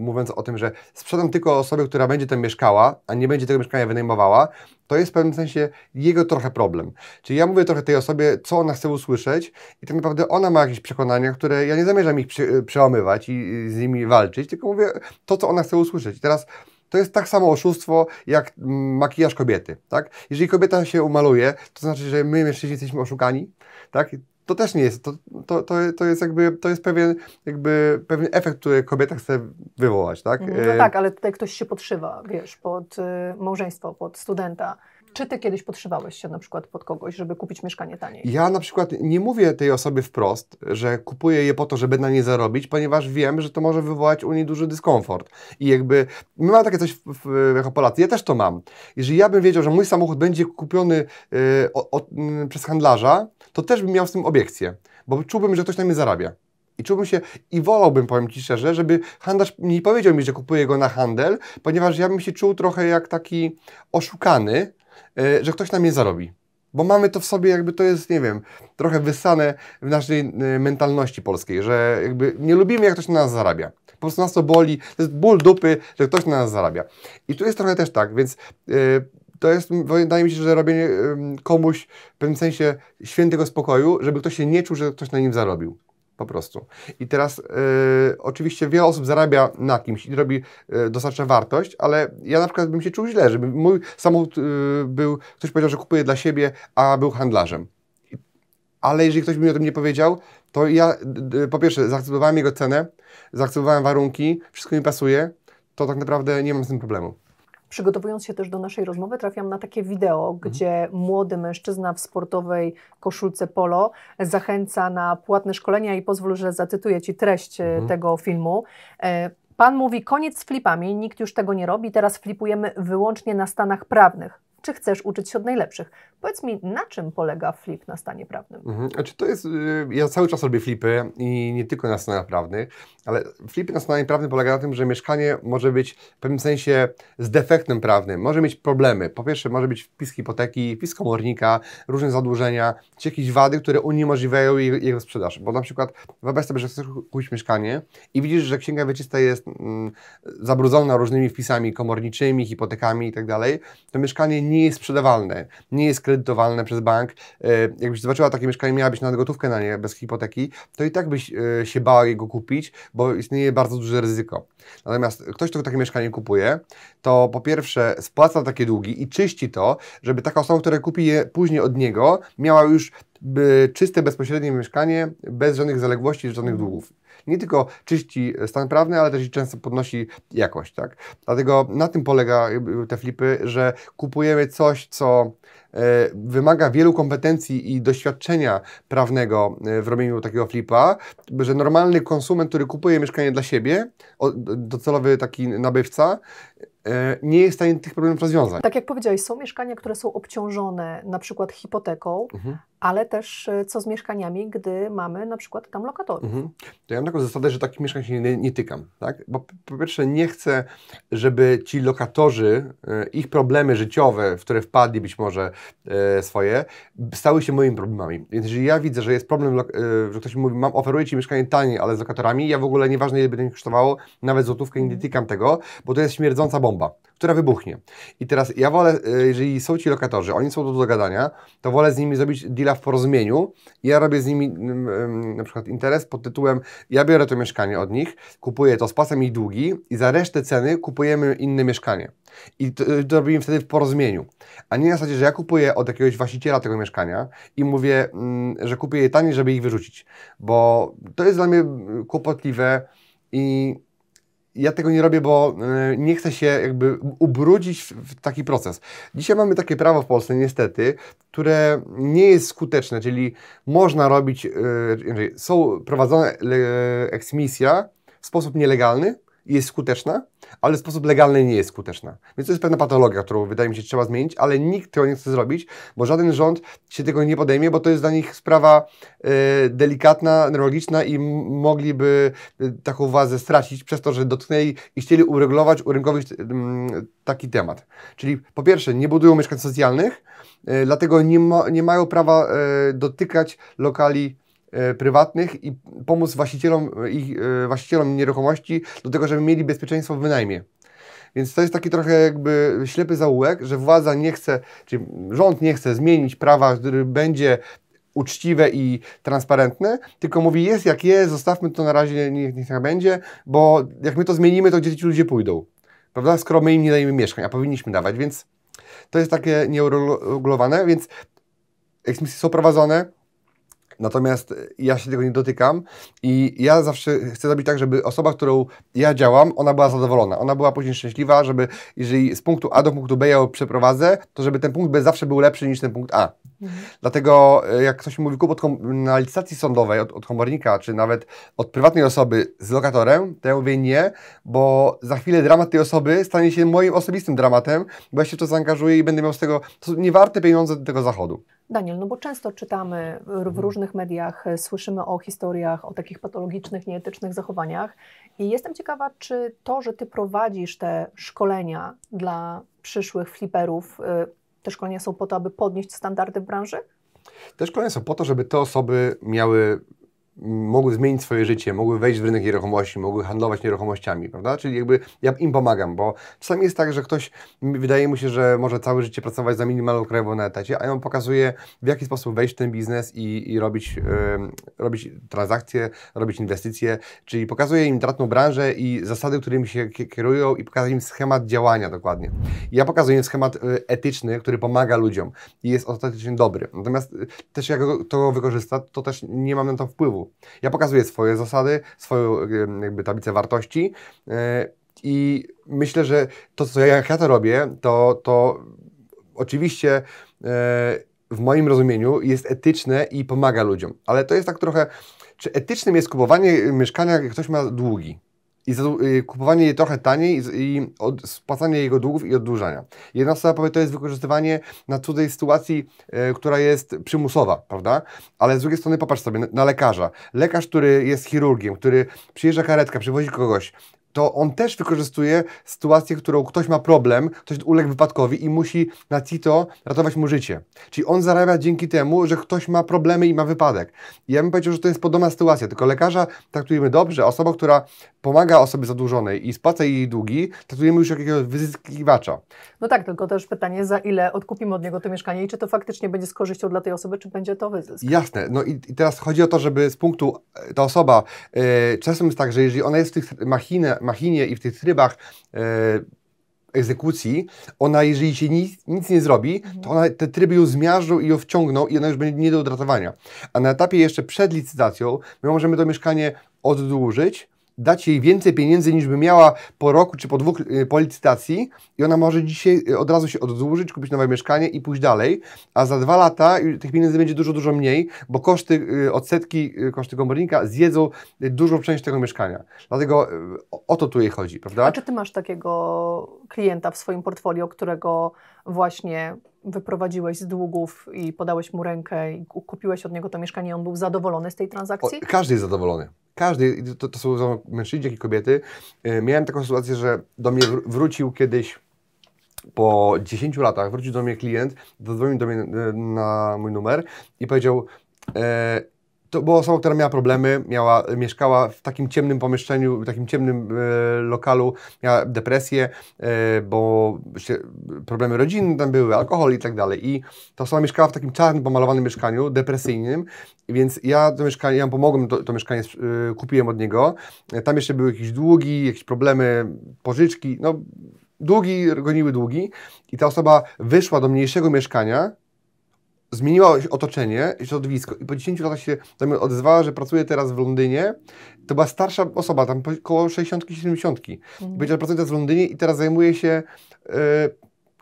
mówiąc o tym, że sprzedam tylko osobie, która będzie tam mieszkała, a nie będzie tego mieszkania wynajmowała, to jest w pewnym sensie jego trochę problem. Czyli ja mówię trochę tej osobie, co ona chce usłyszeć i tak naprawdę ona ma jakieś przekonania, które ja nie zamierzam ich przy, przełamywać i z nimi walczyć, tylko mówię to, co ona chce usłyszeć. I teraz to jest tak samo oszustwo jak makijaż kobiety. Tak? Jeżeli kobieta się umaluje, to znaczy, że my mężczyźni jesteśmy oszukani. Tak? to też nie jest, to, to, to, jest jakby, to jest pewien, jakby pewien efekt, który kobieta chce wywołać, tak? Mhm. No tak, y- ale tutaj ktoś się podszywa, wiesz, pod y, małżeństwo, pod studenta czy ty kiedyś podszywałeś się na przykład pod kogoś, żeby kupić mieszkanie taniej? Ja na przykład nie mówię tej osobie wprost, że kupuję je po to, żeby na nie zarobić, ponieważ wiem, że to może wywołać u niej duży dyskomfort. I jakby, my mamy takie coś w, w, jako Polacy, ja też to mam. Jeżeli ja bym wiedział, że mój samochód będzie kupiony y, o, o, mm, przez handlarza, to też bym miał z tym obiekcję, bo czułbym, że ktoś na mnie zarabia. I czułbym się, i wolałbym, powiem Ci szczerze, żeby handlarz nie powiedział mi, że kupuję go na handel, ponieważ ja bym się czuł trochę jak taki oszukany, E, że ktoś na mnie zarobi. Bo mamy to w sobie, jakby to jest, nie wiem, trochę wysane w naszej e, mentalności polskiej, że jakby nie lubimy, jak ktoś na nas zarabia. Po prostu nas to boli, to jest ból dupy, że ktoś na nas zarabia. I tu jest trochę też tak, więc e, to jest, wydaje mi się, że robienie komuś w pewnym sensie świętego spokoju, żeby ktoś się nie czuł, że ktoś na nim zarobił. Po prostu. I teraz y, oczywiście wiele osób zarabia na kimś i robi, y, dostarcza wartość, ale ja na przykład bym się czuł źle, żeby mój samochód y, był, ktoś powiedział, że kupuje dla siebie, a był handlarzem. Ale jeżeli ktoś by mi o tym nie powiedział, to ja po pierwsze zaakceptowałem jego cenę, zaakceptowałem warunki, wszystko mi pasuje, to tak naprawdę nie mam z tym problemu. Przygotowując się też do naszej rozmowy, trafiam na takie wideo, mhm. gdzie mhm. młody mężczyzna w sportowej koszulce polo zachęca na płatne szkolenia i pozwól, że zacytuję Ci treść e, mhm. tego filmu. E, pan mówi koniec z flipami, nikt już tego nie robi, teraz flipujemy wyłącznie na stanach prawnych czy chcesz uczyć się od najlepszych. Powiedz mi, na czym polega flip na stanie prawnym? Mhm. Znaczy to jest, y, ja cały czas robię flipy i nie tylko na stanach prawnych, ale flipy na stanie prawnym polega na tym, że mieszkanie może być w pewnym sensie z defektem prawnym, może mieć problemy. Po pierwsze może być wpis hipoteki, wpis komornika, różne zadłużenia, czy jakieś wady, które uniemożliwiają jego sprzedaż. Bo na przykład wyobraź sobie, że chcesz kupić mieszkanie i widzisz, że księga wieczysta jest mm, zabrudzona różnymi wpisami komorniczymi, hipotekami i tak dalej, to mieszkanie nie nie jest sprzedawalne, nie jest kredytowalne przez bank. E, jakbyś zobaczyła takie mieszkanie, miałabyś nawet gotówkę na nie bez hipoteki, to i tak byś e, się bała jego kupić, bo istnieje bardzo duże ryzyko. Natomiast ktoś, kto takie mieszkanie kupuje, to po pierwsze spłaca takie długi i czyści to, żeby taka osoba, która kupi je później od niego, miała już czyste, bezpośrednie mieszkanie bez żadnych zaległości, żadnych mhm. długów nie tylko czyści stan prawny, ale też i często podnosi jakość, tak? Dlatego na tym polega te flipy, że kupujemy coś, co e, wymaga wielu kompetencji i doświadczenia prawnego e, w robieniu takiego flipa, że normalny konsument, który kupuje mieszkanie dla siebie, docelowy taki nabywca, E, nie jest w stanie tych problemów rozwiązać. Tak jak powiedziałeś, są mieszkania, które są obciążone na przykład hipoteką, mhm. ale też e, co z mieszkaniami, gdy mamy na przykład tam lokatorów. Mhm. To ja mam taką zasadę, że takich mieszkań się nie, nie tykam, tak? bo po pierwsze nie chcę, żeby ci lokatorzy, e, ich problemy życiowe, w które wpadli być może swoje, stały się moimi problemami. Więc jeżeli ja widzę, że jest problem, że ktoś mówi, mam, oferuję ci mieszkanie taniej, ale z lokatorami, ja w ogóle nieważne ile by to kosztowało, nawet złotówkę nie mhm. tykam tego, bo to jest śmierdząca bomba bomba, która wybuchnie. I teraz ja wolę, e, jeżeli są ci lokatorzy, oni są do dogadania, to wolę z nimi zrobić deala w porozumieniu. Ja robię z nimi mm, mm, na przykład interes pod tytułem ja biorę to mieszkanie od nich, kupuję to z pasem i długi i za resztę ceny kupujemy inne mieszkanie. I to, e, to robimy wtedy w porozumieniu. A nie na zasadzie, że ja kupuję od jakiegoś właściciela tego mieszkania i mówię, mm, że kupię je taniej, żeby ich wyrzucić. Bo to jest dla mnie kłopotliwe i ja tego nie robię, bo e, nie chcę się jakby ubrudzić w taki proces. Dzisiaj mamy takie prawo w Polsce, niestety, które nie jest skuteczne, czyli można robić, e, są prowadzone e, eksmisja w sposób nielegalny i jest skuteczna, ale w sposób legalny nie jest skuteczna. Więc to jest pewna patologia, którą wydaje mi się trzeba zmienić, ale nikt tego nie chce zrobić, bo żaden rząd się tego nie podejmie, bo to jest dla nich sprawa e, delikatna, neurologiczna i mogliby e, taką wazę stracić przez to, że dotknęli i chcieli uregulować, urynkowić taki temat. Czyli po pierwsze, nie budują mieszkań socjalnych, e, dlatego nie, ma, nie mają prawa dotykać lokali E, prywatnych i pomóc właścicielom, e, ich, e, właścicielom nieruchomości do tego, żeby mieli bezpieczeństwo w wynajmie. Więc to jest taki trochę jakby ślepy zaułek, że władza nie chce, czy rząd nie chce zmienić prawa, który będzie uczciwe i transparentne, tylko mówi jest jak jest, zostawmy to na razie, niech, niech tak będzie, bo jak my to zmienimy, to gdzie ci ludzie pójdą, prawda? Skoro my im nie dajemy mieszkań, a powinniśmy dawać, więc to jest takie nieuregulowane, więc eksmisje są prowadzone, Natomiast ja się tego nie dotykam i ja zawsze chcę zrobić tak, żeby osoba, którą ja działam, ona była zadowolona. Ona była później szczęśliwa, żeby jeżeli z punktu A do punktu B ja ją przeprowadzę, to żeby ten punkt B zawsze był lepszy niż ten punkt A. Mhm. Dlatego e, jak ktoś mi mówi kup na licytacji sądowej od, od komornika, czy nawet od prywatnej osoby z lokatorem, to ja mówię nie, bo za chwilę dramat tej osoby stanie się moim osobistym dramatem, bo ja się w to zaangażuję i będę miał z tego, to są niewarte pieniądze do tego zachodu. Daniel, no bo często czytamy w mhm. różnych mediach, e, słyszymy o historiach, o takich patologicznych, nieetycznych zachowaniach i jestem ciekawa, czy to, że ty prowadzisz te szkolenia dla przyszłych fliperów, e, te szkolenia są po to, aby podnieść standardy w branży? Te szkolenia są po to, żeby te osoby miały mogły zmienić swoje życie, mogły wejść w rynek nieruchomości, mogły handlować nieruchomościami, prawda? Czyli jakby ja im pomagam, bo czasami jest tak, że ktoś, wydaje mu się, że może całe życie pracować za minimalną krajową na etacie, a ja mu pokazuję, w jaki sposób wejść w ten biznes i, i robić, robić transakcje, robić inwestycje, czyli pokazuję im tratną branżę i zasady, którymi się kierują i pokazuję im schemat działania dokładnie. ja pokazuję im schemat y, etyczny, który pomaga ludziom i jest ostatecznie dobry. Natomiast y, też jak to go wykorzysta, to też nie mam na to wpływu. Ja pokazuję swoje zasady, swoją jakby tablicę wartości e, i myślę, że to, co ja, jak ja to robię, to, to oczywiście e, w moim rozumieniu jest etyczne i pomaga ludziom, ale to jest tak trochę, czy etycznym jest kupowanie mieszkania, jak ktoś ma długi? i za, y, kupowanie je trochę taniej i, i od, spłacanie jego długów i oddłużania. Jedna osoba powie, to jest wykorzystywanie na cudzej sytuacji, y, która jest przymusowa, prawda? Ale z drugiej strony popatrz sobie na, na lekarza. Lekarz, który jest chirurgiem, który przyjeżdża karetka, przywozi kogoś, to on też wykorzystuje sytuację, którą ktoś ma problem, ktoś uległ wypadkowi i musi na Tito ratować mu życie. Czyli on zarabia dzięki temu, że ktoś ma problemy i ma wypadek. I ja bym powiedział, że to jest podobna sytuacja, tylko lekarza traktujemy dobrze, osoba, która pomaga osobie zadłużonej i spłaca jej długi, traktujemy już jakiegoś wyzyskiwacza. No tak, tylko też pytanie, za ile odkupimy od niego to mieszkanie i czy to faktycznie będzie z korzyścią dla tej osoby, czy będzie to wyzysk. Jasne, no i, i teraz chodzi o to, żeby z punktu ta osoba, yy, czasem jest tak, że jeżeli ona jest w tych machinach, machinie i w tych trybach e, egzekucji, ona jeżeli się nic, nic nie zrobi, to mhm. ona, te tryby ją zmiażdżą i ją wciągną i ona już będzie nie do odratowania. A na etapie jeszcze przed licytacją my możemy to mieszkanie oddłużyć, dać jej więcej pieniędzy niż by miała po roku czy po dwóch y, po licytacji i ona może dzisiaj y, od razu się oddłużyć, kupić nowe mieszkanie i pójść dalej, a za dwa lata tych pieniędzy będzie dużo, dużo mniej, bo koszty y, odsetki, koszty komornika zjedzą dużą część tego mieszkania. Dlatego o to tu jej chodzi, prawda? A czy Ty masz takiego klienta w swoim portfolio, którego właśnie wyprowadziłeś z długów i podałeś mu rękę i kupiłeś od niego to mieszkanie, i on był zadowolony z tej transakcji? O, każdy jest zadowolony. Każdy, to, to są zarówno mężczyźni, jak i kobiety. E, miałem taką sytuację, że do mnie wrócił kiedyś po 10 latach, wrócił do mnie klient, zadzwonił do mnie e, na mój numer i powiedział, e, to była osoba, która miała problemy, miała, mieszkała w takim ciemnym pomieszczeniu, w takim ciemnym e, lokalu, miała depresję, e, bo się, problemy rodzinne tam były, alkohol i tak dalej. I ta osoba mieszkała w takim czarnym, pomalowanym mieszkaniu, depresyjnym, więc ja to mieszkanie, ja pomogłem, to, to mieszkanie e, kupiłem od niego. E, tam jeszcze były jakieś długi, jakieś problemy, pożyczki, no długi goniły długi i ta osoba wyszła do mniejszego mieszkania, zmieniła otoczenie, środowisko i po 10 latach się do mnie odezwała, że pracuje teraz w Londynie. To była starsza osoba, tam około 60-70. Mhm. Powiedziała, że pracuje teraz w Londynie i teraz zajmuje się y,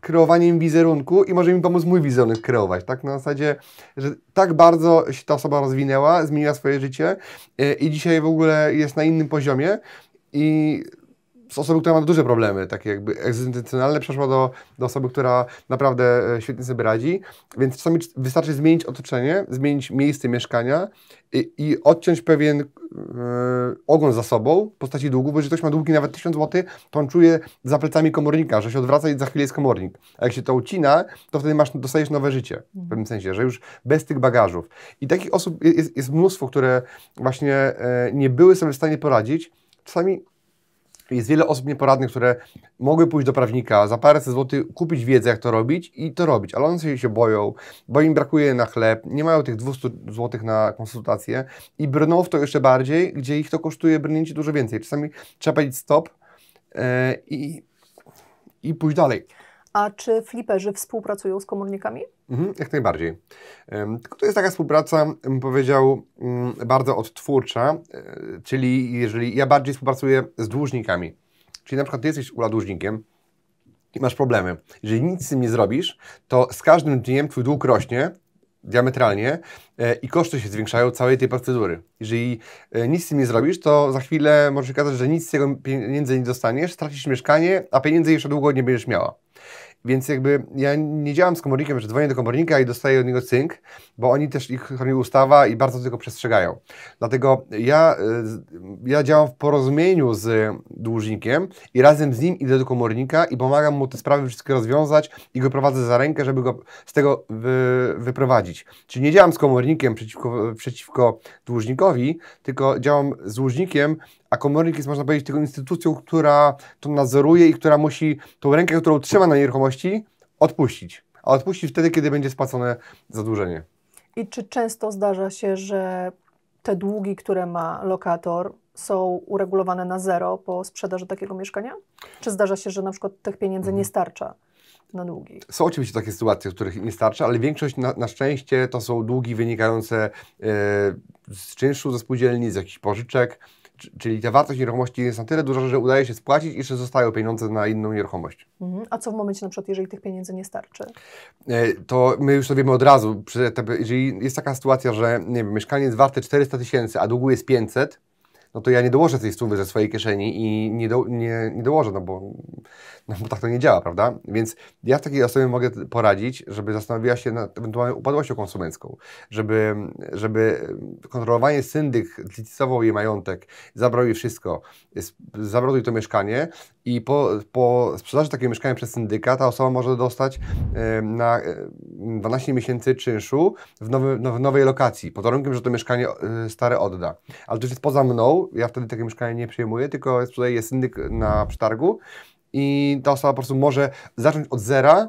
kreowaniem wizerunku i może mi pomóc mój wizerunek kreować, tak? Na zasadzie, że tak bardzo się ta osoba rozwinęła, zmieniła swoje życie y, i dzisiaj w ogóle jest na innym poziomie i z osoby, która ma duże problemy, takie jakby egzystencjonalne, przeszła do, do osoby, która naprawdę e, świetnie sobie radzi. Więc czasami wystarczy zmienić otoczenie, zmienić miejsce mieszkania i, i odciąć pewien yy, ogon za sobą w postaci długu, bo jeżeli ktoś ma długi nawet 1000 zł, to on czuje za plecami komornika, że się odwraca i za chwilę jest komornik. A jak się to ucina, to wtedy masz, dostajesz nowe życie w pewnym sensie, że już bez tych bagażów. I takich osób jest, jest mnóstwo, które właśnie yy, nie były sobie w stanie poradzić. Czasami jest wiele osób nieporadnych, które mogły pójść do prawnika, za parę złotych kupić wiedzę, jak to robić i to robić, ale one się boją, bo im brakuje na chleb, nie mają tych 200 złotych na konsultację i brną w to jeszcze bardziej, gdzie ich to kosztuje brnięcie dużo więcej. Czasami trzeba powiedzieć stop yy, i, i pójść dalej. A czy fliperzy współpracują z komornikami? Mhm, jak najbardziej. Tylko to jest taka współpraca, bym powiedział, mm, bardzo odtwórcza, e, czyli jeżeli ja bardziej współpracuję z dłużnikami, czyli na przykład ty jesteś uladłużnikiem dłużnikiem i masz problemy. Jeżeli nic z tym nie zrobisz, to z każdym dniem twój dług rośnie diametralnie e, i koszty się zwiększają całej tej procedury. Jeżeli e, nic z tym nie zrobisz, to za chwilę może się okazać, że nic z tego pieniędzy nie dostaniesz, stracisz mieszkanie, a pieniędzy jeszcze długo nie będziesz miała. Więc jakby ja nie działam z komornikiem, że dzwonię do komornika i dostaję od niego cynk, bo oni też ich chroni ustawa i bardzo tego przestrzegają. Dlatego ja, y, ja działam w porozumieniu z dłużnikiem i razem z nim idę do komornika i pomagam mu te sprawy wszystkie rozwiązać i go prowadzę za rękę, żeby go z tego wy, wyprowadzić. Czyli nie działam z komornikiem przeciwko, przeciwko dłużnikowi, tylko działam z dłużnikiem a komornik jest, można powiedzieć, tylko instytucją, która to nadzoruje i która musi tą rękę, którą trzyma na nieruchomości, odpuścić. A odpuścić wtedy, kiedy będzie spłacone zadłużenie. I czy często zdarza się, że te długi, które ma lokator, są uregulowane na zero po sprzedaży takiego mieszkania? Czy zdarza się, że na przykład tych pieniędzy nie mhm. starcza? na długi. Są oczywiście takie sytuacje, w których nie starczy, ale większość na, na szczęście to są długi wynikające e, z czynszu ze spółdzielni, z jakichś pożyczek, Czyli ta wartość nieruchomości jest na tyle duża, że udaje się spłacić i że zostają pieniądze na inną nieruchomość. Mhm. A co w momencie na przykład, jeżeli tych pieniędzy nie starczy? E, to my już to wiemy od razu. Jeżeli jest taka sytuacja, że nie wiem, mieszkanie jest warte 400 tysięcy, a długu jest 500, no to ja nie dołożę tej stówy ze swojej kieszeni i nie, do, nie, nie dołożę, no bo, no bo tak to nie działa, prawda? Więc ja takiej osobie mogę poradzić, żeby zastanowiła się nad ewentualną upadłością konsumencką, żeby, żeby kontrolowanie syndyk zlicytował jej majątek, zabrał jej wszystko, zabrał jej to mieszkanie, i po, po sprzedaży takiego mieszkania przez syndyka ta osoba może dostać na 12 miesięcy czynszu w, nowy, no, w nowej lokacji, pod warunkiem, że to mieszkanie e, stare odda. Ale to już jest poza mną, ja wtedy takie mieszkanie nie przyjmuję, tylko tutaj jest syndyk na przetargu i ta osoba po prostu może zacząć od zera,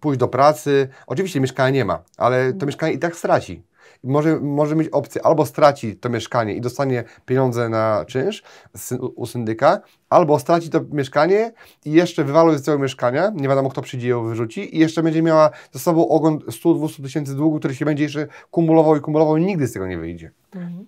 pójść do pracy. Oczywiście mieszkania nie ma, ale to mieszkanie i tak straci może, może mieć opcję albo straci to mieszkanie i dostanie pieniądze na czynsz u syndyka, albo straci to mieszkanie i jeszcze wywaluje z całego mieszkania, nie wiadomo kto przyjdzie ją wyrzuci i jeszcze będzie miała ze sobą ogon 100-200 tysięcy długu, który się będzie jeszcze kumulował i kumulował i nigdy z tego nie wyjdzie. Mhm.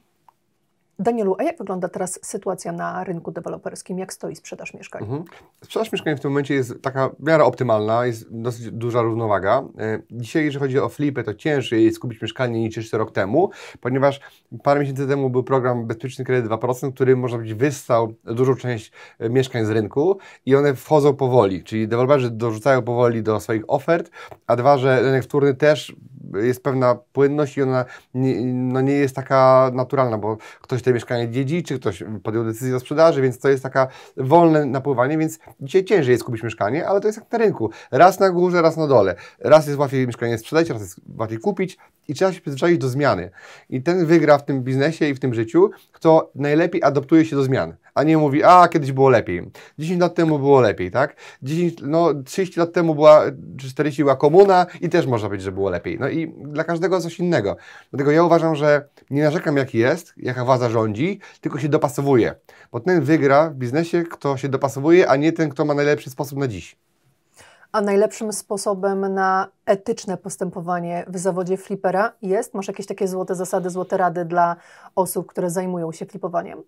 Danielu, a jak wygląda teraz sytuacja na rynku deweloperskim? Jak stoi sprzedaż mieszkań? Mhm. Sprzedaż mieszkań w tym momencie jest taka w miarę optymalna, jest dosyć duża równowaga. E, dzisiaj, jeżeli chodzi o flipy, to ciężej jest kupić mieszkanie niż jeszcze rok temu, ponieważ parę miesięcy temu był program Bezpieczny Kredyt 2%, który można być wystał dużą część e, mieszkań z rynku i one wchodzą powoli, czyli deweloperzy dorzucają powoli do swoich ofert, a dwa, że rynek wtórny też jest pewna płynność i ona nie, no nie jest taka naturalna, bo ktoś te mieszkanie dziedziczy, ktoś podjął decyzję o sprzedaży, więc to jest taka wolne napływanie, więc dzisiaj ciężej jest kupić mieszkanie, ale to jest jak na rynku. Raz na górze, raz na dole. Raz jest łatwiej mieszkanie sprzedać, raz jest łatwiej kupić, i trzeba się przyzwyczaić do zmiany. I ten wygra w tym biznesie i w tym życiu, kto najlepiej adoptuje się do zmian, a nie mówi, a kiedyś było lepiej. 10 lat temu było lepiej, tak? 10, no 30 lat temu była, czy 40 była komuna i też można powiedzieć, że było lepiej. No i dla każdego coś innego. Dlatego ja uważam, że nie narzekam jaki jest, jaka władza rządzi, tylko się dopasowuje. Bo ten wygra w biznesie, kto się dopasowuje, a nie ten, kto ma najlepszy sposób na dziś. A najlepszym sposobem na etyczne postępowanie w zawodzie flipera jest? Masz jakieś takie złote zasady, złote rady dla osób, które zajmują się flipowaniem?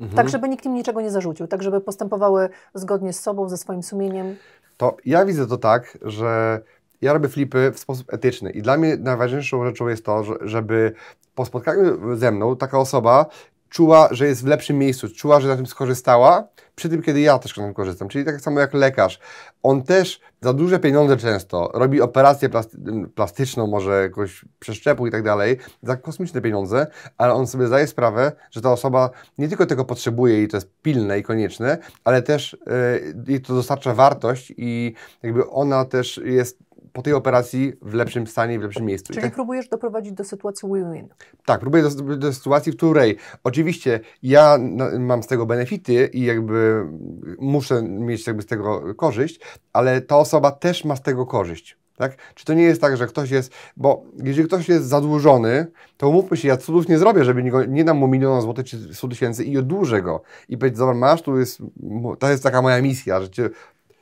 Mhm. Tak, żeby nikt im niczego nie zarzucił, tak, żeby postępowały zgodnie z sobą, ze swoim sumieniem. To ja widzę to tak, że ja robię flipy w sposób etyczny i dla mnie najważniejszą rzeczą jest to, żeby po spotkaniu ze mną taka osoba czuła, że jest w lepszym miejscu, czuła, że na tym skorzystała, przy tym, kiedy ja też na tym korzystam. Czyli tak samo jak lekarz. On też za duże pieniądze często robi operację plastyczną, może jakoś przeszczepu i tak dalej, za kosmiczne pieniądze, ale on sobie zdaje sprawę, że ta osoba nie tylko tego potrzebuje i to jest pilne i konieczne, ale też e, jej to dostarcza wartość i jakby ona też jest po tej operacji w lepszym stanie, w lepszym miejscu. Czyli tak... próbujesz doprowadzić do sytuacji win-win. Tak, próbuję do, do, sytuacji, w której oczywiście ja mam z tego benefity i jakby muszę mieć jakby z tego korzyść, ale ta osoba też ma z tego korzyść. Tak? Czy to nie jest tak, że ktoś jest, bo jeżeli ktoś jest zadłużony, to umówmy się, ja cudów nie zrobię, żeby nie, nie dam mu miliona złotych czy stu tysięcy i odłużę go. I powiedzieć, zobacz, masz, tu jest, to jest taka moja misja, że cię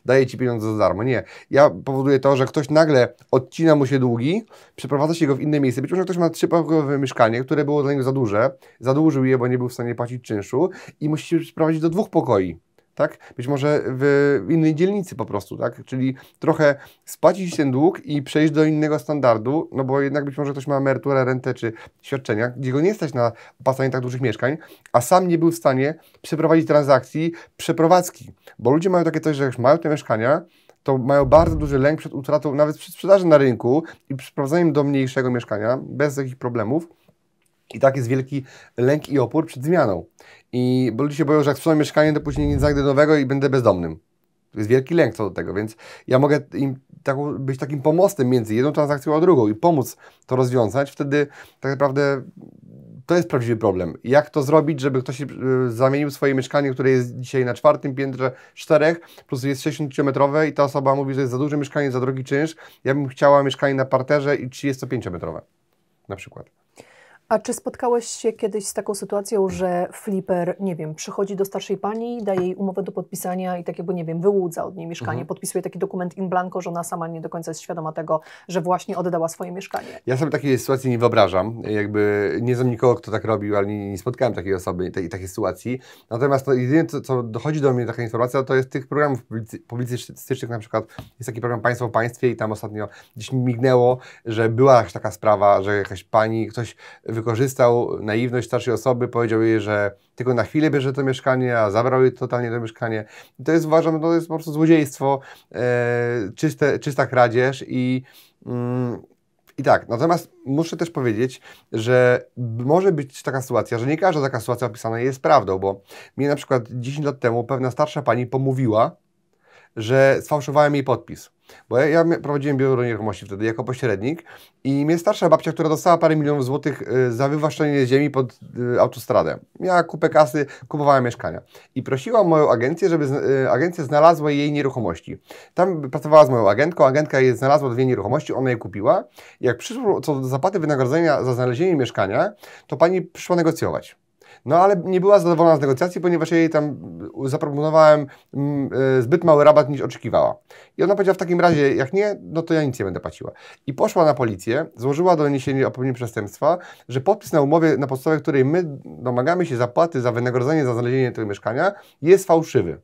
Daje ci pieniądze za darmo. Nie. Ja powoduję to, że ktoś nagle odcina mu się długi, przeprowadza się go w inne miejsce. Być może ktoś ma trzypokojowe mieszkanie, które było dla niego za duże, zadłużył je, bo nie był w stanie płacić czynszu i musi się przeprowadzić do dwóch pokoi tak? Być może w innej dzielnicy po prostu, tak? Czyli trochę spłacić ten dług i przejść do innego standardu, no bo jednak być może ktoś ma emeryturę, rentę czy świadczenia, gdzie go nie stać na opłacanie tak dużych mieszkań, a sam nie był w stanie przeprowadzić transakcji przeprowadzki, bo ludzie mają takie coś, że jak mają te mieszkania, to mają bardzo duży lęk przed utratą, nawet przed sprzedaży na rynku i przeprowadzeniem do mniejszego mieszkania bez jakichś problemów. I tak jest wielki lęk i opór przed zmianą. I bo ludzie się boją, że jak sprzedam mieszkanie, to później nie znajdę nowego i będę bezdomnym. To jest wielki lęk co do tego, więc ja mogę im być takim pomostem między jedną transakcją a drugą i pomóc to rozwiązać. Wtedy tak naprawdę to jest prawdziwy problem. Jak to zrobić, żeby ktoś e, zamienił swoje mieszkanie, które jest dzisiaj na czwartym piętrze czterech, plus jest 60-metrowe i ta osoba mówi, że jest za duże mieszkanie, za drogi czynsz. Ja bym chciała mieszkanie na parterze i 35-metrowe na przykład. A czy spotkałeś się kiedyś z taką sytuacją, że flipper, nie wiem, przychodzi do starszej pani, daje jej umowę do podpisania i tak jakby, nie wiem, wyłudza od niej mieszkanie, mhm. podpisuje taki dokument in blanco, że ona sama nie do końca jest świadoma tego, że właśnie oddała swoje mieszkanie? Ja sobie takiej sytuacji nie wyobrażam. Jakby nie znam nikogo, kto tak robił, ale nie, nie spotkałem takiej osoby i takiej sytuacji. Natomiast jedynie co, co, dochodzi do mnie taka informacja, to jest tych programów publicystycznych, na przykład jest taki program Państwo w Państwie i tam ostatnio gdzieś mignęło, że była jakaś taka sprawa, że jakaś pani, ktoś wy wykorzystał naiwność starszej osoby, powiedział jej, że tylko na chwilę bierze to mieszkanie, a zabrał jej totalnie to mieszkanie. I to jest, uważam, no, to jest po prostu złodziejstwo, e, czyste, czysta kradzież i... Mm, i tak, natomiast muszę też powiedzieć, że może być taka sytuacja, że nie każda taka sytuacja opisana jest prawdą, bo mnie na przykład 10 lat temu pewna starsza pani pomówiła, że sfałszowałem jej podpis. Bo ja, ja prowadziłem biuro nieruchomości wtedy jako pośrednik i mnie starsza babcia, która dostała parę milionów złotych y, za wywłaszczenie ziemi pod y, autostradę. Miała kupę kasy, kupowała mieszkania. I prosiła moją agencję, żeby y, agencja znalazła jej nieruchomości. Tam pracowała z moją agentką, agentka jej znalazła dwie nieruchomości, ona je kupiła. Jak przyszło co do zapłaty wynagrodzenia za znalezienie mieszkania, to pani przyszła negocjować. No ale nie była zadowolona z negocjacji, ponieważ jej tam zaproponowałem mm, e, zbyt mały rabat niż oczekiwała. I ona powiedziała w takim razie, jak nie, no to ja nic nie będę płaciła. I poszła na policję, złożyła doniesienie o popełnieniu przestępstwa, że podpis na umowie, na podstawie której my domagamy się zapłaty za wynagrodzenie za znalezienie tego mieszkania, jest fałszywy.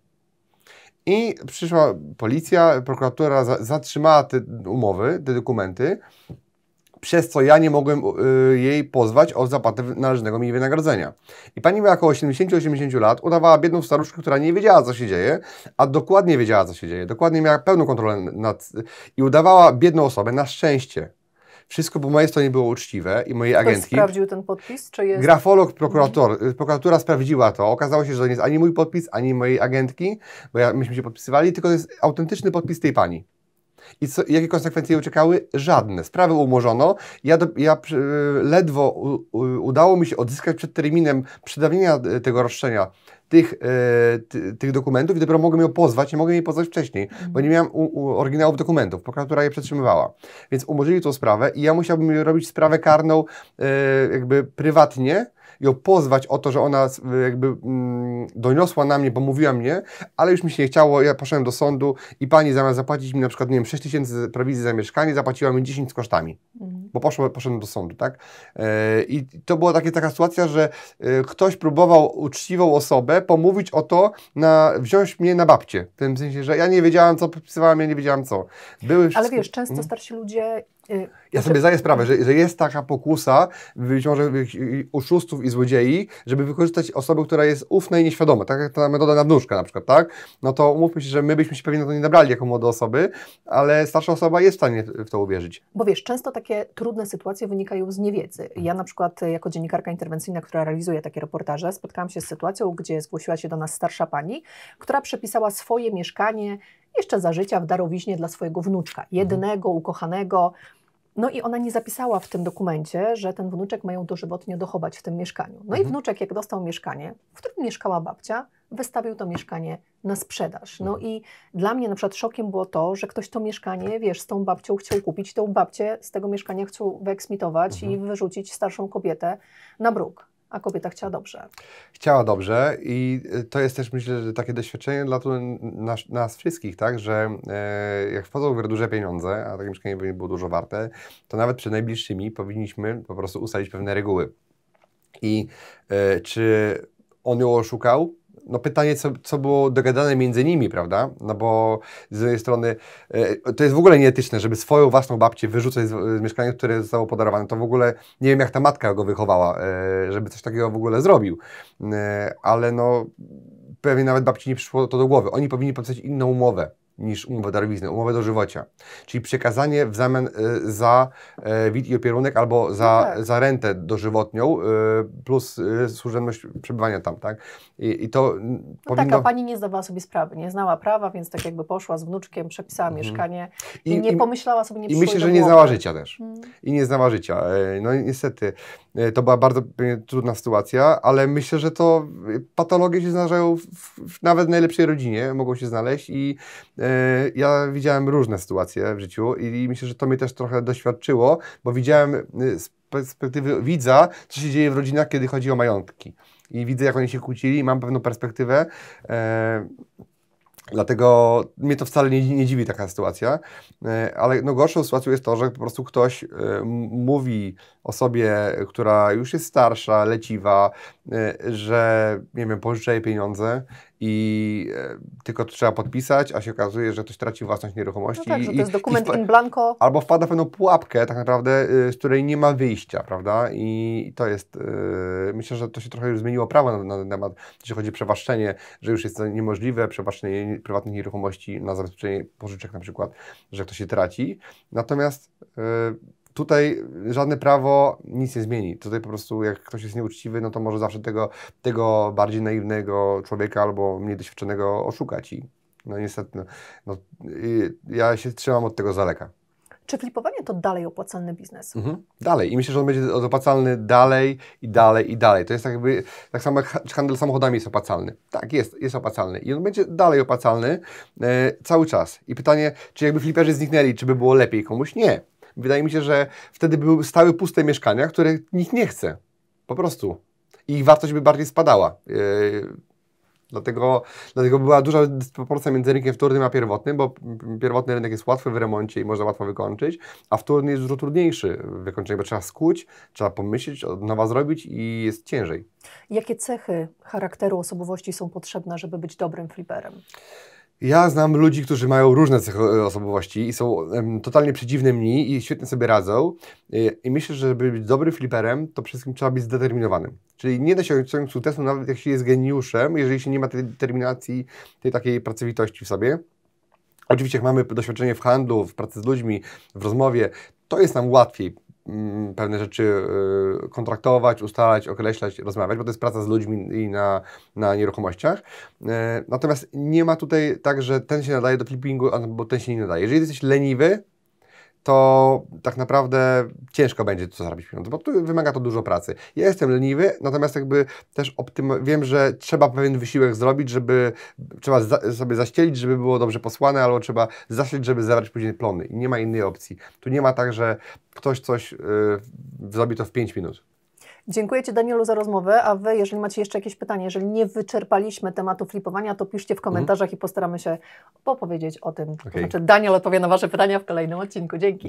I przyszła policja, prokuratura zatrzymała te umowy, te dokumenty przez co ja nie mogłem y, jej pozwać o zapłatę należnego mi wynagrodzenia. I pani miała około 70-80 lat, udawała biedną staruszkę, która nie wiedziała, co się dzieje, a dokładnie wiedziała, co się dzieje, dokładnie miała pełną kontrolę nad... i udawała biedną osobę, na szczęście. Wszystko po mojej stronie było uczciwe i mojej Ktoś agentki. sprawdził ten podpis? Czy jest... Grafolog, prokurator, y, prokuratura sprawdziła to. Okazało się, że to nie jest ani mój podpis, ani mojej agentki, bo ja, myśmy się podpisywali, tylko to jest autentyczny podpis tej pani. I co, jakie konsekwencje uciekały? Żadne. Sprawy umorzono. Ja, do, ja y, ledwo u, u, udało mi się odzyskać przed terminem przedawnienia y, tego roszczenia tych, y, ty, tych dokumentów i dopiero mogłem ją pozwać, nie mogłem jej pozwać wcześniej, mm. bo nie miałem u, u oryginałów dokumentów, prokuratura je przetrzymywała. Więc umorzyli tą sprawę i ja musiałbym robić sprawę karną jakby prywatnie, ją pozwać o to, że ona jakby mm, doniosła na mnie, pomówiła mnie, ale już mi się nie chciało, ja poszedłem do sądu i pani zamiast zapłacić mi na przykład, nie wiem, 6 tysięcy prowizji za mieszkanie, zapłaciła mi 10 z kosztami, mhm. bo poszło, poszedłem do sądu, tak? E, I to była takie, taka sytuacja, że e, ktoś próbował uczciwą osobę pomówić o to, na, wziąć mnie na babcie, w tym sensie, że ja nie wiedziałam, co podpisywałam, ja nie wiedziałam, co. Były ale wiesz, często mhm. starsi ludzie Y, ja sobie zdaję sprawę, że, że jest taka pokusa, być może oszustów i złodziei, żeby wykorzystać osobę, która jest ufna i nieświadoma, tak jak ta metoda na nadnóżka na przykład, tak? No to umówmy się, że my byśmy się pewnie na to nie nabrali jako młode osoby, ale starsza osoba jest w stanie w to uwierzyć. Bo wiesz, często takie trudne sytuacje wynikają z niewiedzy. Ja na przykład jako dziennikarka interwencyjna, która realizuje takie reportaże, spotkałam się z sytuacją, gdzie zgłosiła się do nas starsza pani, która przepisała swoje mieszkanie jeszcze za życia w darowiźnie dla swojego wnuczka, mhm. jednego, ukochanego. No i ona nie zapisała w tym dokumencie, że ten wnuczek ma ją dożywotnie dochować w tym mieszkaniu. No i mhm. wnuczek, jak dostał mieszkanie, w którym mieszkała babcia, wystawił to mieszkanie na sprzedaż. No mhm. i dla mnie na przykład szokiem było to, że ktoś to mieszkanie, wiesz, z tą babcią chciał kupić, tą babcię z tego mieszkania chciał wyeksmitować i wyrzucić starszą kobietę na bruk a kobieta chciała dobrze. Chciała dobrze i y, to jest też myślę, że takie doświadczenie dla nas, nas wszystkich, tak, że e, jak wchodzą w grę duże pieniądze, a takie mieszkanie by było dużo warte, to nawet przed najbliższymi powinniśmy po prostu ustalić pewne reguły. I e, czy on ją oszukał? no pytanie, co, co było dogadane między nimi, prawda? No bo z jednej strony e, to jest w ogóle nieetyczne, żeby swoją własną babcię wyrzucać z, z mieszkania, które zostało podarowane. To w ogóle nie wiem, jak ta matka go wychowała, e, żeby coś takiego w ogóle zrobił. E, ale no pewnie nawet babci nie przyszło to do głowy. Oni powinni podpisać inną umowę niż umowę darowiznę, umowę dożywocia. Czyli przekazanie w zamian y, za e, wid i opierunek albo za, no tak. za rentę dożywotnią y, plus y, służebność przebywania tam, tak? I, i to no powinno... Taka pani nie zdawała sobie sprawy, nie znała prawa, więc tak jakby poszła z wnuczkiem, przepisała mhm. mieszkanie i, i nie i, pomyślała sobie, nie I myślę, że nie znała życia też. Mm. I nie znała życia. E, no niestety, e, to była bardzo trudna sytuacja, ale myślę, że to patologie się zdarzają w, w nawet najlepszej rodzinie, mogą się znaleźć i Y, ja widziałem różne sytuacje w życiu i myślę, że to mnie też trochę doświadczyło, bo widziałem y, z perspektywy widza, co się dzieje w rodzinach, kiedy chodzi o majątki. I widzę, jak oni się kłócili, i mam pewną perspektywę. E, dlatego mnie to wcale nie, nie dziwi taka sytuacja, e, ale no gorszą sytuacją jest to, że po prostu ktoś y, mówi osobie, która już jest starsza, leciwa, że nie wiem, pożyczę jej pieniądze i e, tylko to trzeba podpisać, a się okazuje, że ktoś traci własność nieruchomości. No tak, i, to jest dokument in blanco. Albo wpada w pewną pułapkę tak naprawdę, y, z której nie ma wyjścia, prawda? I to jest, y, myślę, że to się trochę już zmieniło prawo na, ten temat, jeśli chodzi o przewłaszczenie, że już jest to niemożliwe, przewłaszczenie prywatnych nieruchomości na zabezpieczenie pożyczek na przykład, że ktoś się traci. Natomiast y, tutaj żadne prawo nic nie zmieni. Tutaj po prostu jak ktoś jest nieuczciwy, no to może zawsze tego, tego bardziej naiwnego człowieka albo mniej doświadczonego oszukać i no niestety, no, no ja się trzymam od tego z daleka. Czy flipowanie to dalej opłacalny biznes? Mhm. Dalej. I myślę, że on będzie opłacalny dalej i dalej i dalej. To jest tak jakby, tak samo jak handel samochodami jest opłacalny. Tak, jest, jest opłacalny. I on będzie dalej opłacalny e, cały czas. I pytanie, czy jakby fliperzy zniknęli, czy by było lepiej komuś? Nie. Wydaje mi się, że wtedy były, stały puste mieszkania, które nikt nie chce. Po prostu. I ich wartość by bardziej spadała. Yy, dlatego, dlatego była duża dysproporcja między rynkiem wtórnym a pierwotnym, bo pierwotny rynek jest łatwy w remoncie i można łatwo wykończyć, a wtórny jest dużo trudniejszy w wykończeniu, bo trzeba skuć, trzeba pomyśleć, od nowa zrobić i jest ciężej. Jakie cechy charakteru osobowości są potrzebne, żeby być dobrym fliperem? Ja znam ludzi, którzy mają różne cechy e, osobowości i są um, totalnie przeciwne mnie i świetnie sobie radzą. I, e, I myślę, że żeby być dobrym fliperem, to przede wszystkim trzeba być zdeterminowanym. Czyli nie da się osiągnąć sukcesu, nawet jak się jest geniuszem, jeżeli się nie ma tej determinacji, tej takiej pracowitości w sobie. Oczywiście, jak mamy doświadczenie w handlu, w pracy z ludźmi, w rozmowie, to jest nam łatwiej Mm, pewne rzeczy y, kontraktować, ustalać, określać, rozmawiać, bo to jest praca z ludźmi i na, na nieruchomościach. Y, natomiast nie ma tutaj tak, że ten się nadaje do flippingu, albo ten się nie nadaje. Jeżeli jesteś leniwy, to tak naprawdę ciężko będzie to zarobić pieniądze, bo tu wymaga to dużo pracy. Ja jestem leniwy, natomiast jakby też optym- wiem, że trzeba pewien wysiłek zrobić, żeby trzeba za- sobie zaścielić, żeby było dobrze posłane, albo trzeba zaścielić, żeby zabrać później plony. I nie ma innej opcji. Tu nie ma tak, że ktoś coś yy, zrobi to w 5 minut. Dziękuję Ci, Danielu, za rozmowę. A Wy, jeżeli macie jeszcze jakieś pytania, jeżeli nie wyczerpaliśmy tematu flipowania, to piszcie w komentarzach mm. i postaramy się popowiedzieć o tym. Okay. To znaczy, Daniel odpowie na Wasze pytania w kolejnym odcinku. Dzięki.